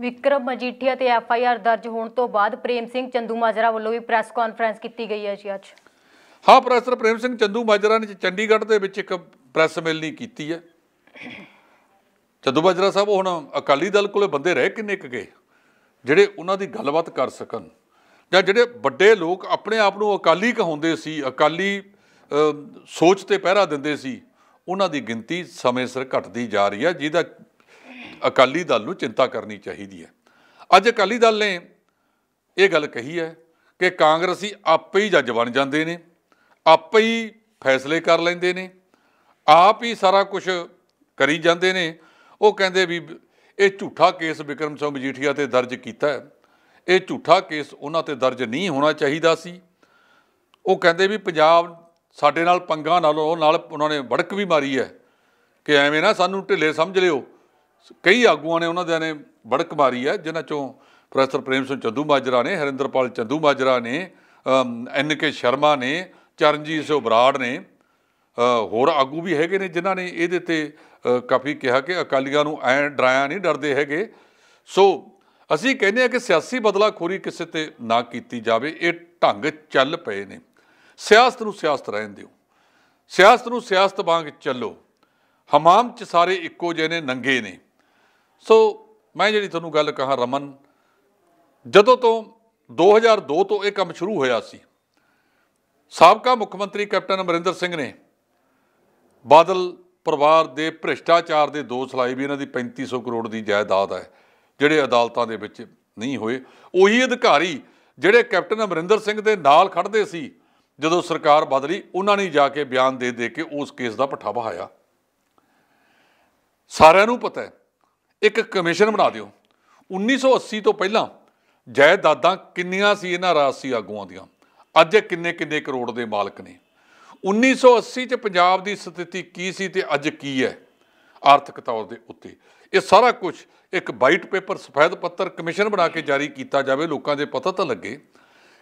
ਵਿਕਰਮ ਮਜੀਠੀਆ ਤੇ ਐਫ ਆਈ ਆਰ ਦਰਜ ਹੋਣ ਤੋਂ ਬਾਅਦ ਪ੍ਰੇਮ ਸਿੰਘ ਚੰਦੂ ਮਾਜਰਾ ਵੱਲੋਂ ਵੀ ਪ੍ਰੈਸ ਕਾਨਫਰੰਸ ਕੀਤੀ ਗਈ ਹੈ ਜੀ ਅੱਜ ਹਾਂ ਪ੍ਰੈਸਰ ਪ੍ਰੇਮ ਸਿੰਘ ਚੰਦੂ ਮਾਜਰਾ ਨੇ ਚੰਡੀਗੜ੍ਹ ਦੇ ਵਿੱਚ ਇੱਕ ਪ੍ਰੈਸ ਮਿਲਣੀ ਕੀਤੀ ਹੈ ਚੰਦੂ ਮਾਜਰਾ ਸਾਹਿਬ ਹੁਣ ਅਕਾਲੀ ਦਲ ਕੋਲੇ ਬੰਦੇ ਰਹਿ ਕਿੰਨੇ ਕ ਗਏ ਜਿਹੜੇ ਉਹਨਾਂ ਦੀ ਗੱਲਬਾਤ ਕਰ ਸਕਣ ਜਾਂ ਜਿਹੜੇ ਵੱਡੇ ਲੋਕ ਆਪਣੇ ਆਪ ਨੂੰ ਅਕਾਲੀ ਕਹਾਉਂਦੇ ਸੀ ਅਕਾਲੀ ਸੋਚ ਤੇ ਪਹਿਰਾ ਦਿੰਦੇ ਸੀ ਉਹਨਾਂ ਦੀ ਗਿਣਤੀ ਸਮੇਂ ਸਿਰ ਘਟਦੀ ਜਾ ਰਹੀ ਹੈ ਜਿਹਦਾ ਅਕਾਲੀ ਦਲ ਨੂੰ ਚਿੰਤਾ ਕਰਨੀ ਚਾਹੀਦੀ ਹੈ ਅੱਜ ਅਕਾਲੀ ਦਲ ਨੇ ਇਹ ਗੱਲ ਕਹੀ ਹੈ ਕਿ ਕਾਂਗਰਸੀ ਆਪੇ ਹੀ ਜੱਜ ਬਣ ਜਾਂਦੇ ਨੇ ਆਪੇ ਹੀ ਫੈਸਲੇ ਕਰ ਲੈਂਦੇ ਨੇ ਆਪ ਹੀ ਸਾਰਾ ਕੁਝ ਕਰੀ ਜਾਂਦੇ ਨੇ ਉਹ ਕਹਿੰਦੇ ਵੀ ਇਹ ਝੂਠਾ ਕੇਸ ਵਿਕਰਮ ਸਿੰਘ ਮਜੀਠੀਆ ਤੇ ਦਰਜ ਕੀਤਾ ਹੈ ਇਹ ਝੂਠਾ ਕੇਸ ਉਹਨਾਂ ਤੇ ਦਰਜ ਨਹੀਂ ਹੋਣਾ ਚਾਹੀਦਾ ਸੀ ਉਹ ਕਹਿੰਦੇ ਵੀ ਪੰਜਾਬ ਸਾਡੇ ਨਾਲ ਪੰਗਾ ਨਾਲੋਂ ਨਾਲ ਉਹਨਾਂ ਨੇ ਵੜਕ ਵੀ ਮਾਰੀ ਹੈ ਕਿ ਐਵੇਂ ਨਾ ਸਾਨੂੰ ਢਿੱਲੇ ਸਮਝ ਲਿਓ ਕਈ ਆਗੂਆਂ ਨੇ ਉਹਨਾਂ ਦੇ ਨੇ ਬੜਕ ਮਾਰੀ ਹੈ ਜਿਨ੍ਹਾਂ ਚੋਂ ਪ੍ਰੋਫੈਸਰ ਪ੍ਰੇਮ ਸਿੰਘ ਚੰਦੂ ਮਾਜਰਾ ਨੇ ਹਰਿੰਦਰਪਾਲ ਚੰਦੂ ਮਾਜਰਾ ਨੇ ਐਨ ਕੇ ਸ਼ਰਮਾ ਨੇ ਚਰਨਜੀਤ ਸਿੰਘ ਬਰਾੜ ਨੇ ਹੋਰ ਆਗੂ ਵੀ ਹੈਗੇ ਨੇ ਜਿਨ੍ਹਾਂ ਨੇ ਇਹਦੇ ਤੇ ਕਾਫੀ ਕਿਹਾ ਕਿ ਅਕਾਲੀਆਂ ਨੂੰ ਐ ਡਰਾਇਆ ਨਹੀਂ ਡਰਦੇ ਹੈਗੇ ਸੋ ਅਸੀਂ ਕਹਿੰਦੇ ਆ ਕਿ ਸਿਆਸੀ ਬਦਲਾਖੋਰੀ ਕਿਸੇ ਤੇ ਨਾ ਕੀਤੀ ਜਾਵੇ ਇਹ ਢੰਗ ਚੱਲ ਪਏ ਨੇ ਸਿਆਸਤ ਨੂੰ ਸਿਆਸਤ ਰਹਿਣ ਦਿਓ ਸਿਆਸਤ ਨੂੰ ਸਿਆਸਤ ਵਾਂਗ ਚੱਲੋ ਹਮਾਮ ਚ ਸਾਰੇ ਇੱਕੋ ਜਿਹੇ ਨੇ ਨੰਗੇ ਨੇ ਸੋ ਮੈਂ ਜਿਹੜੀ ਤੁਹਾਨੂੰ ਗੱਲ ਕਹਾ ਰਮਨ ਜਦੋਂ ਤੋਂ 2002 ਤੋਂ ਇਹ ਕੰਮ ਸ਼ੁਰੂ ਹੋਇਆ ਸੀ ਸਾਬਕਾ ਮੁੱਖ ਮੰਤਰੀ ਕੈਪਟਨ ਅਮਰਿੰਦਰ ਸਿੰਘ ਨੇ ਬਾਦਲ ਪਰਿਵਾਰ ਦੇ ਭ੍ਰਿਸ਼ਟਾਚਾਰ ਦੇ ਦੋਸ਼ ਲਾਏ ਵੀ ਇਹਨਾਂ ਦੀ 3500 ਕਰੋੜ ਦੀ ਜਾਇਦਾਦ ਹੈ ਜਿਹੜੇ ਅਦਾਲਤਾਂ ਦੇ ਵਿੱਚ ਨਹੀਂ ਹੋਏ ਉਹੀ ਅਧਿਕਾਰੀ ਜਿਹੜੇ ਕੈਪਟਨ ਅਮਰਿੰਦਰ ਸਿੰਘ ਦੇ ਨਾਲ ਖੜਦੇ ਸੀ ਜਦੋਂ ਸਰਕਾਰ ਬਦਲੀ ਉਹਨਾਂ ਨੇ ਜਾ ਕੇ ਬਿਆਨ ਦੇ ਦੇ ਕੇ ਉਸ ਕੇਸ ਦਾ ਪੱਠਾ ਬਹਾਇਆ ਸਾਰਿਆਂ ਨੂੰ ਪਤਾ ਹੈ ਇੱਕ ਕਮਿਸ਼ਨ ਬਣਾ ਦਿਓ 1980 ਤੋਂ ਪਹਿਲਾਂ ਜਾਇਦਾਦਾਂ ਕਿੰਨੀਆਂ ਸੀ ਇਹਨਾਂ ਰਾਸੀ ਆਗੂਆਂ ਦੀਆਂ ਅੱਜ ਕਿੰਨੇ ਕਿੰਨੇ ਕਰੋੜ ਦੇ ਮਾਲਕ ਨੇ 1980 ਚ ਪੰਜਾਬ ਦੀ ਸਥਿਤੀ ਕੀ ਸੀ ਤੇ ਅੱਜ ਕੀ ਹੈ ਆਰਥਿਕ ਤੌਰ ਦੇ ਉੱਤੇ ਇਹ ਸਾਰਾ ਕੁਝ ਇੱਕ ਵਾਈਟ ਪੇਪਰ ਸਫੈਦ ਪੱਤਰ ਕਮਿਸ਼ਨ ਬਣਾ ਕੇ ਜਾਰੀ ਕੀਤਾ ਜਾਵੇ ਲੋਕਾਂ ਦੇ ਪਤਾ ਤਾਂ ਲੱਗੇ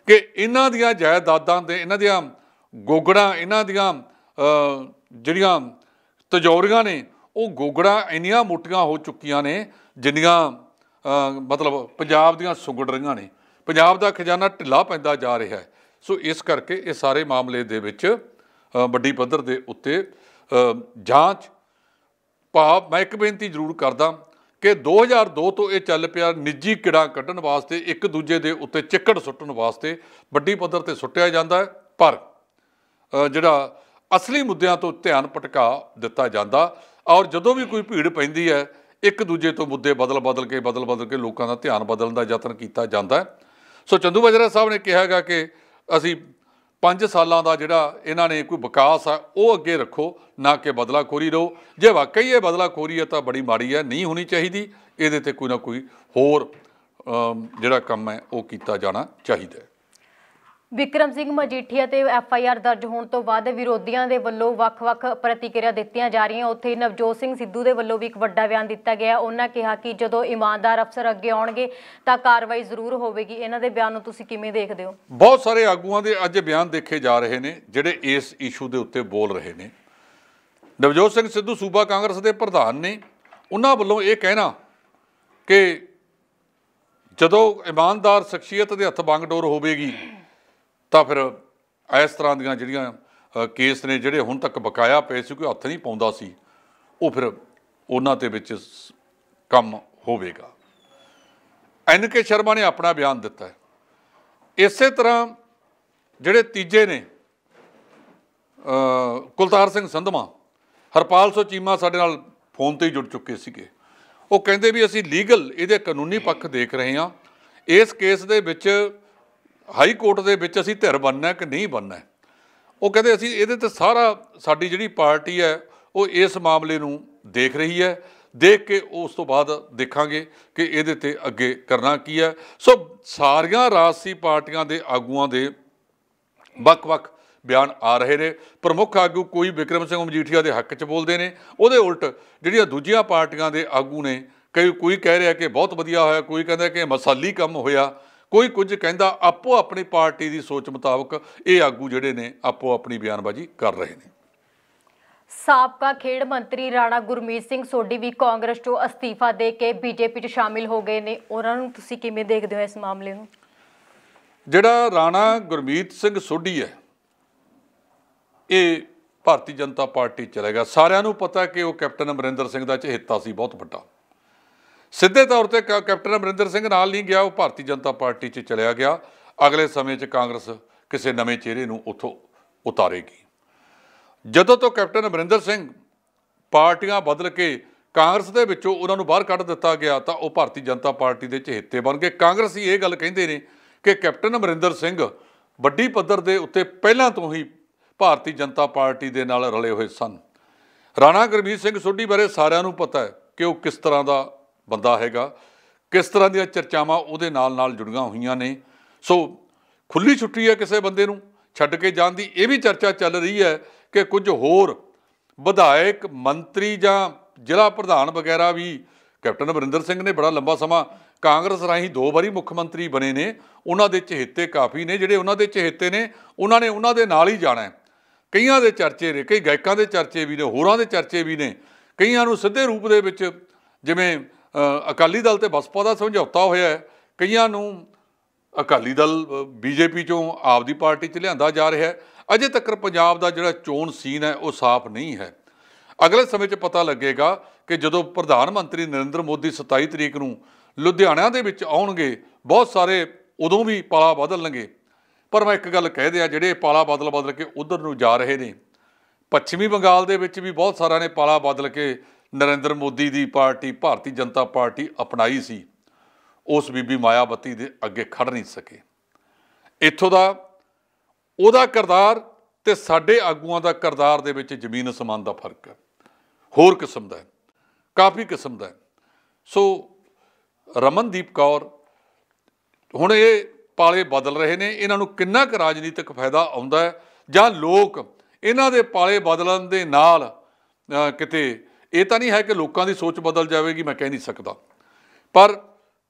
ਕਿ ਇਹਨਾਂ ਦੀਆਂ ਜਾਇਦਾਦਾਂ ਦੇ ਇਹਨਾਂ ਦੀਆਂ ਗੋਗੜਾਂ ਇਹਨਾਂ ਦੀਆਂ ਜਿਹੜੀਆਂ ਤਜੌਰੀਆਂ ਨੇ ਉਹ ਗੋਗੜਾ ਇੰਨੀਆਂ ਮੋਟੀਆਂ ਹੋ ਚੁੱਕੀਆਂ ਨੇ ਜਿੰਨੀਆਂ ਮਤਲਬ ਪੰਜਾਬ ਦੀਆਂ ਸੁਗੜ ਰਹੀਆਂ ਨੇ ਪੰਜਾਬ ਦਾ ਖਜ਼ਾਨਾ ਢਿੱਲਾ ਪੈਂਦਾ ਜਾ ਰਿਹਾ ਹੈ ਸੋ ਇਸ ਕਰਕੇ ਇਹ ਸਾਰੇ ਮਾਮਲੇ ਦੇ ਵਿੱਚ ਵੱਡੀ ਪੱਧਰ ਦੇ ਉੱਤੇ ਜਾਂਚ ਭਾਵ ਮੈਂ ਇੱਕ ਬੇਨਤੀ ਜ਼ਰੂਰ ਕਰਦਾ ਕਿ 2002 ਤੋਂ ਇਹ ਚੱਲ ਪਿਆ ਨਿੱਜੀ ਕਿੜਾ ਕੱਢਣ ਵਾਸਤੇ ਇੱਕ ਦੂਜੇ ਦੇ ਉੱਤੇ ਚਿੱਕੜ ਸੁੱਟਣ ਵਾਸਤੇ ਵੱਡੀ ਪੱਧਰ ਤੇ ਸੁੱਟਿਆ ਜਾਂਦਾ ਹੈ ਪਰ ਜਿਹੜਾ ਅਸਲੀ ਮੁੱਦਿਆਂ ਤੋਂ ਧਿਆਨ ਪਟਕਾ ਦਿੱਤਾ ਜਾਂਦਾ ਔਰ ਜਦੋਂ ਵੀ ਕੋਈ ਭੀੜ ਪੈਂਦੀ ਹੈ ਇੱਕ ਦੂਜੇ ਤੋਂ ਮੁੱਦੇ ਬਦਲ-ਬਦਲ ਕੇ ਬਦਲ-ਬਦਲ ਕੇ ਲੋਕਾਂ ਦਾ ਧਿਆਨ ਬਦਲਣ ਦਾ ਯਤਨ ਕੀਤਾ ਜਾਂਦਾ ਹੈ ਸੋ ਚੰਦੂ ਬਜਰਾ ਸਾਹਿਬ ਨੇ ਕਿਹਾ ਹੈਗਾ ਕਿ ਅਸੀਂ 5 ਸਾਲਾਂ ਦਾ ਜਿਹੜਾ ਇਹਨਾਂ ਨੇ ਕੋਈ ਵਿਕਾਸ ਆ ਉਹ ਅੱਗੇ ਰੱਖੋ ਨਾ ਕਿ ਬਦਲਾਖੋਰੀ ਰੋ ਜੇ ਵਾਕਈ ਇਹ ਬਦਲਾਖੋਰੀ ਹੈ ਤਾਂ ਬੜੀ ਮਾੜੀ ਹੈ ਨਹੀਂ ਹੋਣੀ ਚਾਹੀਦੀ ਇਹਦੇ ਤੇ ਕੋਈ ਨਾ ਕੋਈ ਹੋਰ ਜਿਹੜਾ ਕੰਮ ਹੈ ਉਹ ਕੀਤਾ ਜਾਣਾ ਚਾਹੀਦਾ ਹੈ ਵਿਕਰਮ ਸਿੰਘ ਮਜੀਠੀਆ ਤੇ ਐਫ ਆਈ ਆਰ ਦਰਜ ਹੋਣ ਤੋਂ ਬਾਅਦ ਵਿਰੋਧੀਆਂ ਦੇ ਵੱਲੋਂ ਵੱਖ-ਵੱਖ ਪ੍ਰਤੀਕਿਰਿਆ ਦਿੱਤੀਆਂ ਜਾ ਰਹੀਆਂ ਉੱਥੇ ਨਵਜੋਤ ਸਿੰਘ ਸਿੱਧੂ ਦੇ ਵੱਲੋਂ ਵੀ ਇੱਕ ਵੱਡਾ ਬਿਆਨ ਦਿੱਤਾ ਗਿਆ ਉਹਨਾਂ ਕਿਹਾ ਕਿ ਜਦੋਂ ਇਮਾਨਦਾਰ ਅਫਸਰ ਅੱਗੇ ਆਉਣਗੇ ਤਾਂ ਕਾਰਵਾਈ ਜ਼ਰੂਰ ਹੋਵੇਗੀ ਇਹਨਾਂ ਦੇ ਬਿਆਨ ਨੂੰ ਤੁਸੀਂ ਕਿਵੇਂ ਦੇਖਦੇ ਹੋ ਬਹੁਤ ਸਾਰੇ ਆਗੂਆਂ ਦੇ ਅੱਜ ਬਿਆਨ ਦੇਖੇ ਜਾ ਰਹੇ ਨੇ ਜਿਹੜੇ ਇਸ ਇਸ਼ੂ ਦੇ ਉੱਤੇ ਬੋਲ ਰਹੇ ਨੇ ਨਵਜੋਤ ਸਿੰਘ ਸਿੱਧੂ ਸੂਬਾ ਕਾਂਗਰਸ ਦੇ ਪ੍ਰਧਾਨ ਨੇ ਉਹਨਾਂ ਵੱਲੋਂ ਇਹ ਕਹਿਣਾ ਕਿ ਜਦੋਂ ਇਮਾਨਦਾਰ ਸ਼ਖਸੀਅਤ ਦੇ ਹੱਥ ਬੰਗਡੋਰ ਹੋਵੇਗੀ ਤਾਂ ਫਿਰ ਇਸ ਤਰ੍ਹਾਂ ਦੀਆਂ ਜਿਹੜੀਆਂ ਕੇਸ ਨੇ ਜਿਹੜੇ ਹੁਣ ਤੱਕ ਬਕਾਇਆ ਪਏ ਸੀ ਕੋਈ ਹੱਥ ਨਹੀਂ ਪਾਉਂਦਾ ਸੀ ਉਹ ਫਿਰ ਉਹਨਾਂ ਤੇ ਵਿੱਚ ਕੰਮ ਹੋਵੇਗਾ ਐਨ ਕੇ ਸ਼ਰਮਾ ਨੇ ਆਪਣਾ ਬਿਆਨ ਦਿੱਤਾ ਹੈ ਇਸੇ ਤਰ੍ਹਾਂ ਜਿਹੜੇ ਤੀਜੇ ਨੇ ਕੁਲਤਾਰ ਸਿੰਘ ਸੰਧਮਾ ਹਰਪਾਲ ਸੋ ਚੀਮਾ ਸਾਡੇ ਨਾਲ ਫੋਨ ਤੇ ਹੀ ਜੁੜ ਚੁੱਕੇ ਸੀਗੇ ਉਹ ਕਹਿੰਦੇ ਵੀ ਅਸੀਂ ਲੀਗਲ ਇਹਦੇ ਕਾਨੂੰਨੀ ਪੱਖ ਦੇਖ ਰਹੇ ਹਾਂ ਇਸ ਕੇਸ ਦੇ ਵਿੱਚ ਹਾਈ ਕੋਰਟ ਦੇ ਵਿੱਚ ਅਸੀਂ ਧਿਰ ਬੰਨਣਾ ਕਿ ਨਹੀਂ ਬੰਨਣਾ ਉਹ ਕਹਿੰਦੇ ਅਸੀਂ ਇਹਦੇ ਤੇ ਸਾਰਾ ਸਾਡੀ ਜਿਹੜੀ ਪਾਰਟੀ ਹੈ ਉਹ ਇਸ ਮਾਮਲੇ ਨੂੰ ਦੇਖ ਰਹੀ ਹੈ ਦੇਖ ਕੇ ਉਸ ਤੋਂ ਬਾਅਦ ਦੇਖਾਂਗੇ ਕਿ ਇਹਦੇ ਤੇ ਅੱਗੇ ਕਰਨਾ ਕੀ ਹੈ ਸੋ ਸਾਰੀਆਂ ਰਾਜਸੀ ਪਾਰਟੀਆਂ ਦੇ ਆਗੂਆਂ ਦੇ ਵੱਖ-ਵੱਖ ਬਿਆਨ ਆ ਰਹੇ ਨੇ ਪ੍ਰਮੁੱਖ ਆਗੂ ਕੋਈ ਵਿਕਰਮ ਸਿੰਘ ਮਜੀਠੀਆ ਦੇ ਹੱਕ 'ਚ ਬੋਲਦੇ ਨੇ ਉਹਦੇ ਉਲਟ ਜਿਹੜੀਆਂ ਦੂਜੀਆਂ ਪਾਰਟੀਆਂ ਦੇ ਆਗੂ ਨੇ ਕਈ ਕੋਈ ਕਹਿ ਰਿਹਾ ਕਿ ਬਹੁਤ ਵਧੀਆ ਹੋਇਆ ਕੋਈ ਕਹਿੰਦਾ ਕਿ ਮਸਾਲੀ ਕੰਮ ਹੋਇਆ ਕੋਈ ਕੁਝ ਕਹਿੰਦਾ ਆਪੋ ਆਪਣੀ ਪਾਰਟੀ ਦੀ ਸੋਚ ਮੁਤਾਬਕ ਇਹ ਆਗੂ ਜਿਹੜੇ ਨੇ ਆਪੋ ਆਪਣੀ ਬਿਆਨਬਾਜ਼ੀ ਕਰ ਰਹੇ ਨੇ ਸਾਬਕਾ ਖੇਡ ਮੰਤਰੀ ਰਾਣਾ ਗੁਰਮੀਤ ਸਿੰਘ ਸੋਢੀ ਵੀ ਕਾਂਗਰਸ ਤੋਂ ਅਸਤੀਫਾ ਦੇ ਕੇ ਬੀਜੇਪੀ 'ਚ ਸ਼ਾਮਿਲ ਹੋ ਗਏ ਨੇ ਉਹਨਾਂ ਨੂੰ ਤੁਸੀਂ ਕਿਵੇਂ ਦੇਖਦੇ ਹੋ ਇਸ ਮਾਮਲੇ ਨੂੰ ਜਿਹੜਾ ਰਾਣਾ ਗੁਰਮੀਤ ਸਿੰਘ ਸੋਢੀ ਹੈ ਇਹ ਭਾਰਤੀ ਜਨਤਾ ਪਾਰਟੀ ਚਲੇਗਾ ਸਾਰਿਆਂ ਨੂੰ ਪਤਾ ਕਿ ਉਹ ਕੈਪਟਨ ਅਮਰਿੰਦਰ ਸਿੰਘ ਦਾ ਚਹਿਤਾ ਸੀ ਬਹੁਤ ਵੱਡਾ ਸਿੱਧੇ ਤੌਰ ਤੇ ਕੈਪਟਨ ਅਮਰਿੰਦਰ ਸਿੰਘ ਨਾਲ ਨਹੀਂ ਗਿਆ ਉਹ ਭਾਰਤੀ ਜਨਤਾ ਪਾਰਟੀ 'ਚ ਚਲਿਆ ਗਿਆ ਅਗਲੇ ਸਮੇਂ 'ਚ ਕਾਂਗਰਸ ਕਿਸੇ ਨਵੇਂ ਚਿਹਰੇ ਨੂੰ ਉਥੋਂ ਉਤਾਰੇਗੀ ਜਦੋਂ ਤੋਂ ਕੈਪਟਨ ਅਮਰਿੰਦਰ ਸਿੰਘ ਪਾਰਟੀਆਂ ਬਦਲ ਕੇ ਕਾਂਗਰਸ ਦੇ ਵਿੱਚੋਂ ਉਹਨਾਂ ਨੂੰ ਬਾਹਰ ਕੱਢ ਦਿੱਤਾ ਗਿਆ ਤਾਂ ਉਹ ਭਾਰਤੀ ਜਨਤਾ ਪਾਰਟੀ ਦੇ ਚਹੇਤੇ ਬਣ ਗਏ ਕਾਂਗਰਸ ਹੀ ਇਹ ਗੱਲ ਕਹਿੰਦੇ ਨੇ ਕਿ ਕੈਪਟਨ ਅਮਰਿੰਦਰ ਸਿੰਘ ਵੱਡੀ ਪੱਧਰ ਦੇ ਉੱਤੇ ਪਹਿਲਾਂ ਤੋਂ ਹੀ ਭਾਰਤੀ ਜਨਤਾ ਪਾਰਟੀ ਦੇ ਨਾਲ ਰਲੇ ਹੋਏ ਸਨ ਰਾਣਾ ਗਰਮੀਤ ਸਿੰਘ ਸੋਢੀ ਬਾਰੇ ਸਾਰਿਆਂ ਨੂੰ ਪਤਾ ਹੈ ਕਿ ਉਹ ਕਿਸ ਤਰ੍ਹਾਂ ਦਾ ਬੰਦਾ ਹੈਗਾ ਕਿਸ ਤਰ੍ਹਾਂ ਦੀਆਂ ਚਰਚਾਵਾਂ ਉਹਦੇ ਨਾਲ ਨਾਲ ਜੁੜੀਆਂ ਹੋਈਆਂ ਨੇ ਸੋ ਖੁੱਲੀ ਛੁੱਟੀ ਹੈ ਕਿਸੇ ਬੰਦੇ ਨੂੰ ਛੱਡ ਕੇ ਜਾਣ ਦੀ ਇਹ ਵੀ ਚਰਚਾ ਚੱਲ ਰਹੀ ਹੈ ਕਿ ਕੁਝ ਹੋਰ ਵਿਧਾਇਕ ਮੰਤਰੀ ਜਾਂ ਜ਼ਿਲ੍ਹਾ ਪ੍ਰਧਾਨ ਵਗੈਰਾ ਵੀ ਕੈਪਟਨ ਅਮਰਿੰਦਰ ਸਿੰਘ ਨੇ ਬੜਾ ਲੰਬਾ ਸਮਾਂ ਕਾਂਗਰਸ ਰਾਹੀਂ ਦੋ ਵਾਰੀ ਮੁੱਖ ਮੰਤਰੀ ਬਣੇ ਨੇ ਉਹਨਾਂ ਦੇ ਚਹੇਤੇ ਕਾਫੀ ਨੇ ਜਿਹੜੇ ਉਹਨਾਂ ਦੇ ਚਹੇਤੇ ਨੇ ਉਹਨਾਂ ਨੇ ਉਹਨਾਂ ਦੇ ਨਾਲ ਹੀ ਜਾਣਾ ਕਈਆਂ ਦੇ ਚਰਚੇ ਨੇ ਕਈ ਗਾਇਕਾਂ ਦੇ ਚਰਚੇ ਵੀ ਨੇ ਹੋਰਾਂ ਦੇ ਚਰਚੇ ਵੀ ਨੇ ਕਈਆਂ ਨੂੰ ਸਿੱਧੇ ਰੂਪ ਦੇ ਵਿੱਚ ਜਿਵੇਂ ਅਕਾਲੀ ਦਲ ਤੇ ਬਸਪਾ ਦਾ ਸਮਝੌਤਾ ਹੋਇਆ ਹੈ ਕਈਆਂ ਨੂੰ ਅਕਾਲੀ ਦਲ ਬੀਜੇਪੀ ਚੋਂ ਆਪਦੀ ਪਾਰਟੀ 'ਚ ਲਿਆਂਦਾ ਜਾ ਰਿਹਾ ਹੈ ਅਜੇ ਤੱਕ ਪੰਜਾਬ ਦਾ ਜਿਹੜਾ ਚੋਣ ਸੀਨ ਹੈ ਉਹ ਸਾਫ਼ ਨਹੀਂ ਹੈ ਅਗਲੇ ਸਮੇਂ 'ਚ ਪਤਾ ਲੱਗੇਗਾ ਕਿ ਜਦੋਂ ਪ੍ਰਧਾਨ ਮੰਤਰੀ ਨਰਿੰਦਰ ਮੋਦੀ 27 ਤਰੀਕ ਨੂੰ ਲੁਧਿਆਣਾ ਦੇ ਵਿੱਚ ਆਉਣਗੇ ਬਹੁਤ ਸਾਰੇ ਉਦੋਂ ਵੀ ਪਾਲਾ ਬਦਲ ਲਣਗੇ ਪਰ ਮੈਂ ਇੱਕ ਗੱਲ ਕਹਿ ਦਿਆਂ ਜਿਹੜੇ ਪਾਲਾ ਬਦਲ ਬਦਲ ਕੇ ਉਧਰ ਨੂੰ ਜਾ ਰਹੇ ਨੇ ਪੱਛਮੀ ਬੰਗਾਲ ਦੇ ਵਿੱਚ ਵੀ ਬਹੁਤ ਸਾਰਿਆਂ ਨੇ ਪਾਲਾ ਬਦਲ ਕੇ ਨਰਿੰਦਰ ਮੋਦੀ ਦੀ ਪਾਰਟੀ ਭਾਰਤੀ ਜਨਤਾ ਪਾਰਟੀ ਅਪਣਾਈ ਸੀ ਉਸ ਬੀਬੀ ਮਾਇਆਵਤੀ ਦੇ ਅੱਗੇ ਖੜ ਨਹੀਂ ਸਕੇ ਇੱਥੋਂ ਦਾ ਉਹਦਾ ਕਰਦਾਰ ਤੇ ਸਾਡੇ ਆਗੂਆਂ ਦਾ ਕਰਦਾਰ ਦੇ ਵਿੱਚ ਜ਼ਮੀਨ ਅਸਮਾਨ ਦਾ ਫਰਕ ਹੈ ਹੋਰ ਕਿਸਮ ਦਾ ਹੈ ਕਾਫੀ ਕਿਸਮ ਦਾ ਹੈ ਸੋ ਰਮਨਦੀਪ ਕੌਰ ਹੁਣ ਇਹ ਪਾਲੇ ਬਦਲ ਰਹੇ ਨੇ ਇਹਨਾਂ ਨੂੰ ਕਿੰਨਾ ਕੁ ਰਾਜਨੀਤਿਕ ਫਾਇਦਾ ਆਉਂਦਾ ਹੈ ਜਾਂ ਲੋਕ ਇਹਨਾਂ ਦੇ ਪਾਲੇ ਬਦਲਣ ਦੇ ਨਾਲ ਕਿਤੇ ਇਹ ਤਾਂ ਨਹੀਂ ਹੈ ਕਿ ਲੋਕਾਂ ਦੀ ਸੋਚ ਬਦਲ ਜਾਵੇਗੀ ਮੈਂ ਕਹਿ ਨਹੀਂ ਸਕਦਾ ਪਰ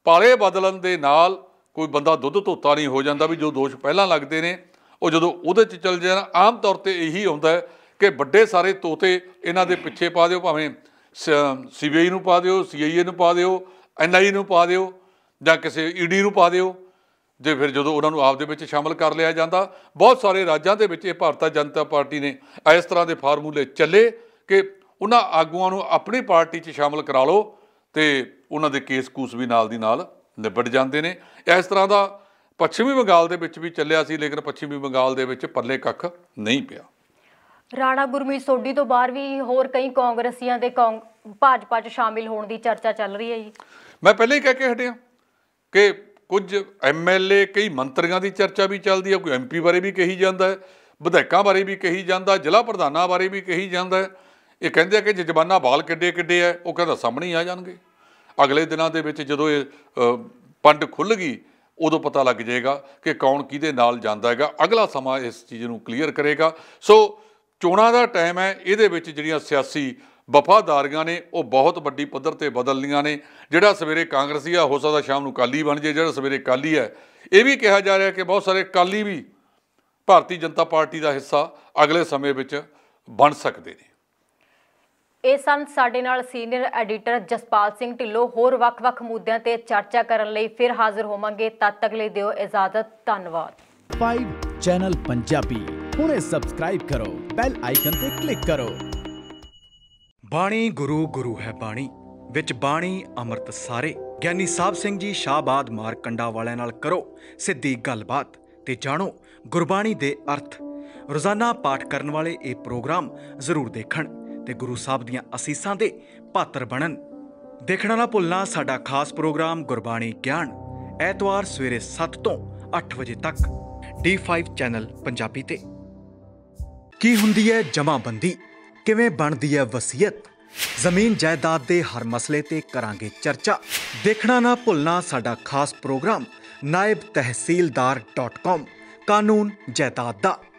ਪਾਲੇ ਬਦਲਣ ਦੇ ਨਾਲ ਕੋਈ ਬੰਦਾ ਦੁੱਧ ਧੋਤਾ ਨਹੀਂ ਹੋ ਜਾਂਦਾ ਵੀ ਜੋ ਦੋਸ਼ ਪਹਿਲਾਂ ਲੱਗਦੇ ਨੇ ਉਹ ਜਦੋਂ ਉਹਦੇ 'ਚ ਚਲ ਜਾਣਾ ਆਮ ਤੌਰ ਤੇ ਇਹੀ ਹੁੰਦਾ ਕਿ ਵੱਡੇ ਸਾਰੇ ਤੋਤੇ ਇਹਨਾਂ ਦੇ ਪਿੱਛੇ ਪਾ ਦਿਓ ਭਾਵੇਂ ਸੀਬੀਆਈ ਨੂੰ ਪਾ ਦਿਓ ਸੀਆਈਏ ਨੂੰ ਪਾ ਦਿਓ ਐਨਆਈ ਨੂੰ ਪਾ ਦਿਓ ਜਾਂ ਕਿਸੇ ਈਡੀ ਨੂੰ ਪਾ ਦਿਓ ਜੇ ਫਿਰ ਜਦੋਂ ਉਹਨਾਂ ਨੂੰ ਆਪ ਦੇ ਵਿੱਚ ਸ਼ਾਮਲ ਕਰ ਲਿਆ ਜਾਂਦਾ ਬਹੁਤ ਸਾਰੇ ਰਾਜਾਂ ਦੇ ਵਿੱਚ ਇਹ ਭਾਰਤੀ ਜਨਤਾ ਪਾਰਟੀ ਨੇ ਇਸ ਤਰ੍ਹਾਂ ਦੇ ਫਾਰਮੂਲੇ ਚੱਲੇ ਕਿ ਉਹਨਾਂ ਆਗੂਆਂ ਨੂੰ ਆਪਣੀ ਪਾਰਟੀ 'ਚ ਸ਼ਾਮਲ ਕਰਾ ਲਓ ਤੇ ਉਹਨਾਂ ਦੇ ਕੇਸ ਕੂਸ ਵੀ ਨਾਲ ਦੀ ਨਾਲ ਨਿਬੜ ਜਾਂਦੇ ਨੇ ਇਸ ਤਰ੍ਹਾਂ ਦਾ ਪੱਛਮੀ ਬੰਗਾਲ ਦੇ ਵਿੱਚ ਵੀ ਚੱਲਿਆ ਸੀ ਲੇਕਿਨ ਪੱਛਮੀ ਬੰਗਾਲ ਦੇ ਵਿੱਚ ਪੱਲੇ ਕੱਖ ਨਹੀਂ ਪਿਆ ਰਾਣਾ ਗੁਰਮੀਤ ਸੋਢੀ ਤੋਂ ਬਾਅਦ ਵੀ ਹੋਰ ਕਈ ਕਾਂਗਰਸੀਆਂ ਦੇ ਭਾਜਪਾ 'ਚ ਸ਼ਾਮਿਲ ਹੋਣ ਦੀ ਚਰਚਾ ਚੱਲ ਰਹੀ ਹੈ ਜੀ ਮੈਂ ਪਹਿਲਾਂ ਹੀ ਕਹਿ ਕੇ ਹਟਿਆ ਕਿ ਕੁਝ ਐਮਐਲਏ ਕਈ ਮੰਤਰੀਆਂ ਦੀ ਚਰਚਾ ਵੀ ਚੱਲਦੀ ਹੈ ਕੋਈ ਐਮਪੀ ਬਾਰੇ ਵੀ ਕਹੀ ਜਾਂਦਾ ਹੈ ਵਿਧਾਇਕਾਂ ਬਾਰੇ ਵੀ ਕਹੀ ਜਾਂਦਾ ਜ਼ਿਲ੍ਹਾ ਪ੍ਰਧਾਨਾਂ ਬਾਰੇ ਵੀ ਕਹੀ ਜਾਂਦਾ ਹੈ ਇਹ ਕਹਿੰਦੇ ਆ ਕਿ ਜੇ ਜਵਾਨਾ ਬਾਲ ਕਿੱਡੇ ਕਿੱਡੇ ਆ ਉਹ ਕਹਿੰਦਾ ਸਾਹਮਣੇ ਆ ਜਾਣਗੇ ਅਗਲੇ ਦਿਨਾਂ ਦੇ ਵਿੱਚ ਜਦੋਂ ਇਹ ਪੰਡ ਖੁੱਲ ਗਈ ਉਦੋਂ ਪਤਾ ਲੱਗ ਜਾਏਗਾ ਕਿ ਕੌਣ ਕਿਹਦੇ ਨਾਲ ਜਾਂਦਾ ਹੈਗਾ ਅਗਲਾ ਸਮਾਂ ਇਸ ਚੀਜ਼ ਨੂੰ ਕਲੀਅਰ ਕਰੇਗਾ ਸੋ ਚੋਣਾਂ ਦਾ ਟਾਈਮ ਹੈ ਇਹਦੇ ਵਿੱਚ ਜਿਹੜੀਆਂ ਸਿਆਸੀ ਵਫਾਦਾਰੀਆਂ ਨੇ ਉਹ ਬਹੁਤ ਵੱਡੀ ਪੱਧਰ ਤੇ ਬਦਲਣੀਆਂ ਨੇ ਜਿਹੜਾ ਸਵੇਰੇ ਕਾਂਗਰਸੀ ਆ ਹੋ ਸਕਦਾ ਸ਼ਾਮ ਨੂੰ ਕਾਲੀ ਬਣ ਜੇ ਜਿਹੜਾ ਸਵੇਰੇ ਕਾਲੀ ਹੈ ਇਹ ਵੀ ਕਿਹਾ ਜਾ ਰਿਹਾ ਕਿ ਬਹੁਤ ਸਾਰੇ ਕਾਲੀ ਵੀ ਭਾਰਤੀ ਜਨਤਾ ਪਾਰਟੀ ਦਾ ਹਿੱਸਾ ਅਗਲੇ ਸਮੇਂ ਵਿੱਚ ਬਣ ਸਕਦੇ ਨੇ ਇਹ ਸਨ ਸਾਡੇ ਨਾਲ ਸੀਨੀਅਰ ਐਡੀਟਰ ਜਸਪਾਲ ਸਿੰਘ ਢਿੱਲੋਂ ਹੋਰ ਵੱਖ-ਵੱਖ ਮੁੱਦਿਆਂ ਤੇ ਚਰਚਾ ਕਰਨ ਲਈ ਫਿਰ ਹਾਜ਼ਰ ਹੋਵਾਂਗੇ ਤਦ ਤੱਕ ਲਈ ਦਿਓ ਇਜਾਜ਼ਤ ਧੰਨਵਾਦ 5 ਚੈਨਲ ਪੰਜਾਬੀ ਹੁਣੇ ਸਬਸਕ੍ਰਾਈਬ ਕਰੋ ਬੈਲ ਆਈਕਨ ਤੇ ਕਲਿੱਕ ਕਰੋ ਬਾਣੀ ਗੁਰੂ ਗੁਰੂ ਹੈ ਬਾਣੀ ਵਿੱਚ ਬਾਣੀ ਅੰਮ੍ਰਿਤ ਸਾਰੇ ਗਿਆਨੀ ਸਾਹਿਬ ਸਿੰਘ ਜੀ ਸ਼ਾਬਾਦ ਮਾਰਕੰਡਾ ਵਾਲਿਆਂ ਨਾਲ ਕਰੋ ਸਿੱਧੀ ਗੱਲਬਾਤ ਤੇ ਜਾਣੋ ਗੁਰਬਾਣੀ ਦੇ ਅਰਥ ਰੋਜ਼ਾਨਾ ਪਾਠ ਕਰਨ ਵਾਲੇ ਇਹ ਪ੍ਰੋਗਰਾਮ ਜ਼ਰੂਰ ਦੇਖਣ ਤੇ ਗੁਰੂ ਸਾਹਿਬ ਦੀਆਂ ਅਸੀਸਾਂ ਦੇ ਪਾਤਰ ਬਣਨ ਦੇਖਣਾ ਨਾ ਭੁੱਲਣਾ ਸਾਡਾ ਖਾਸ ਪ੍ਰੋਗਰਾਮ ਗੁਰਬਾਣੀ ਗਿਆਨ ਐਤਵਾਰ ਸਵੇਰੇ 7 ਤੋਂ 8 ਵਜੇ ਤੱਕ D5 ਚੈਨਲ ਪੰਜਾਬੀ ਤੇ ਕੀ ਹੁੰਦੀ ਹੈ ਜਮਾਬੰਦੀ ਕਿਵੇਂ ਬਣਦੀ ਹੈ ਵਸੀਅਤ ਜ਼ਮੀਨ ਜਾਇਦਾਦ ਦੇ ਹਰ ਮਸਲੇ ਤੇ ਕਰਾਂਗੇ ਚਰਚਾ ਦੇਖਣਾ ਨਾ ਭੁੱਲਣਾ ਸਾਡਾ ਖਾਸ ਪ੍ਰੋਗਰਾਮ naibtehsildar.com ਕਾਨੂੰਨ ਜਾਇਦਾਦ ਦਾ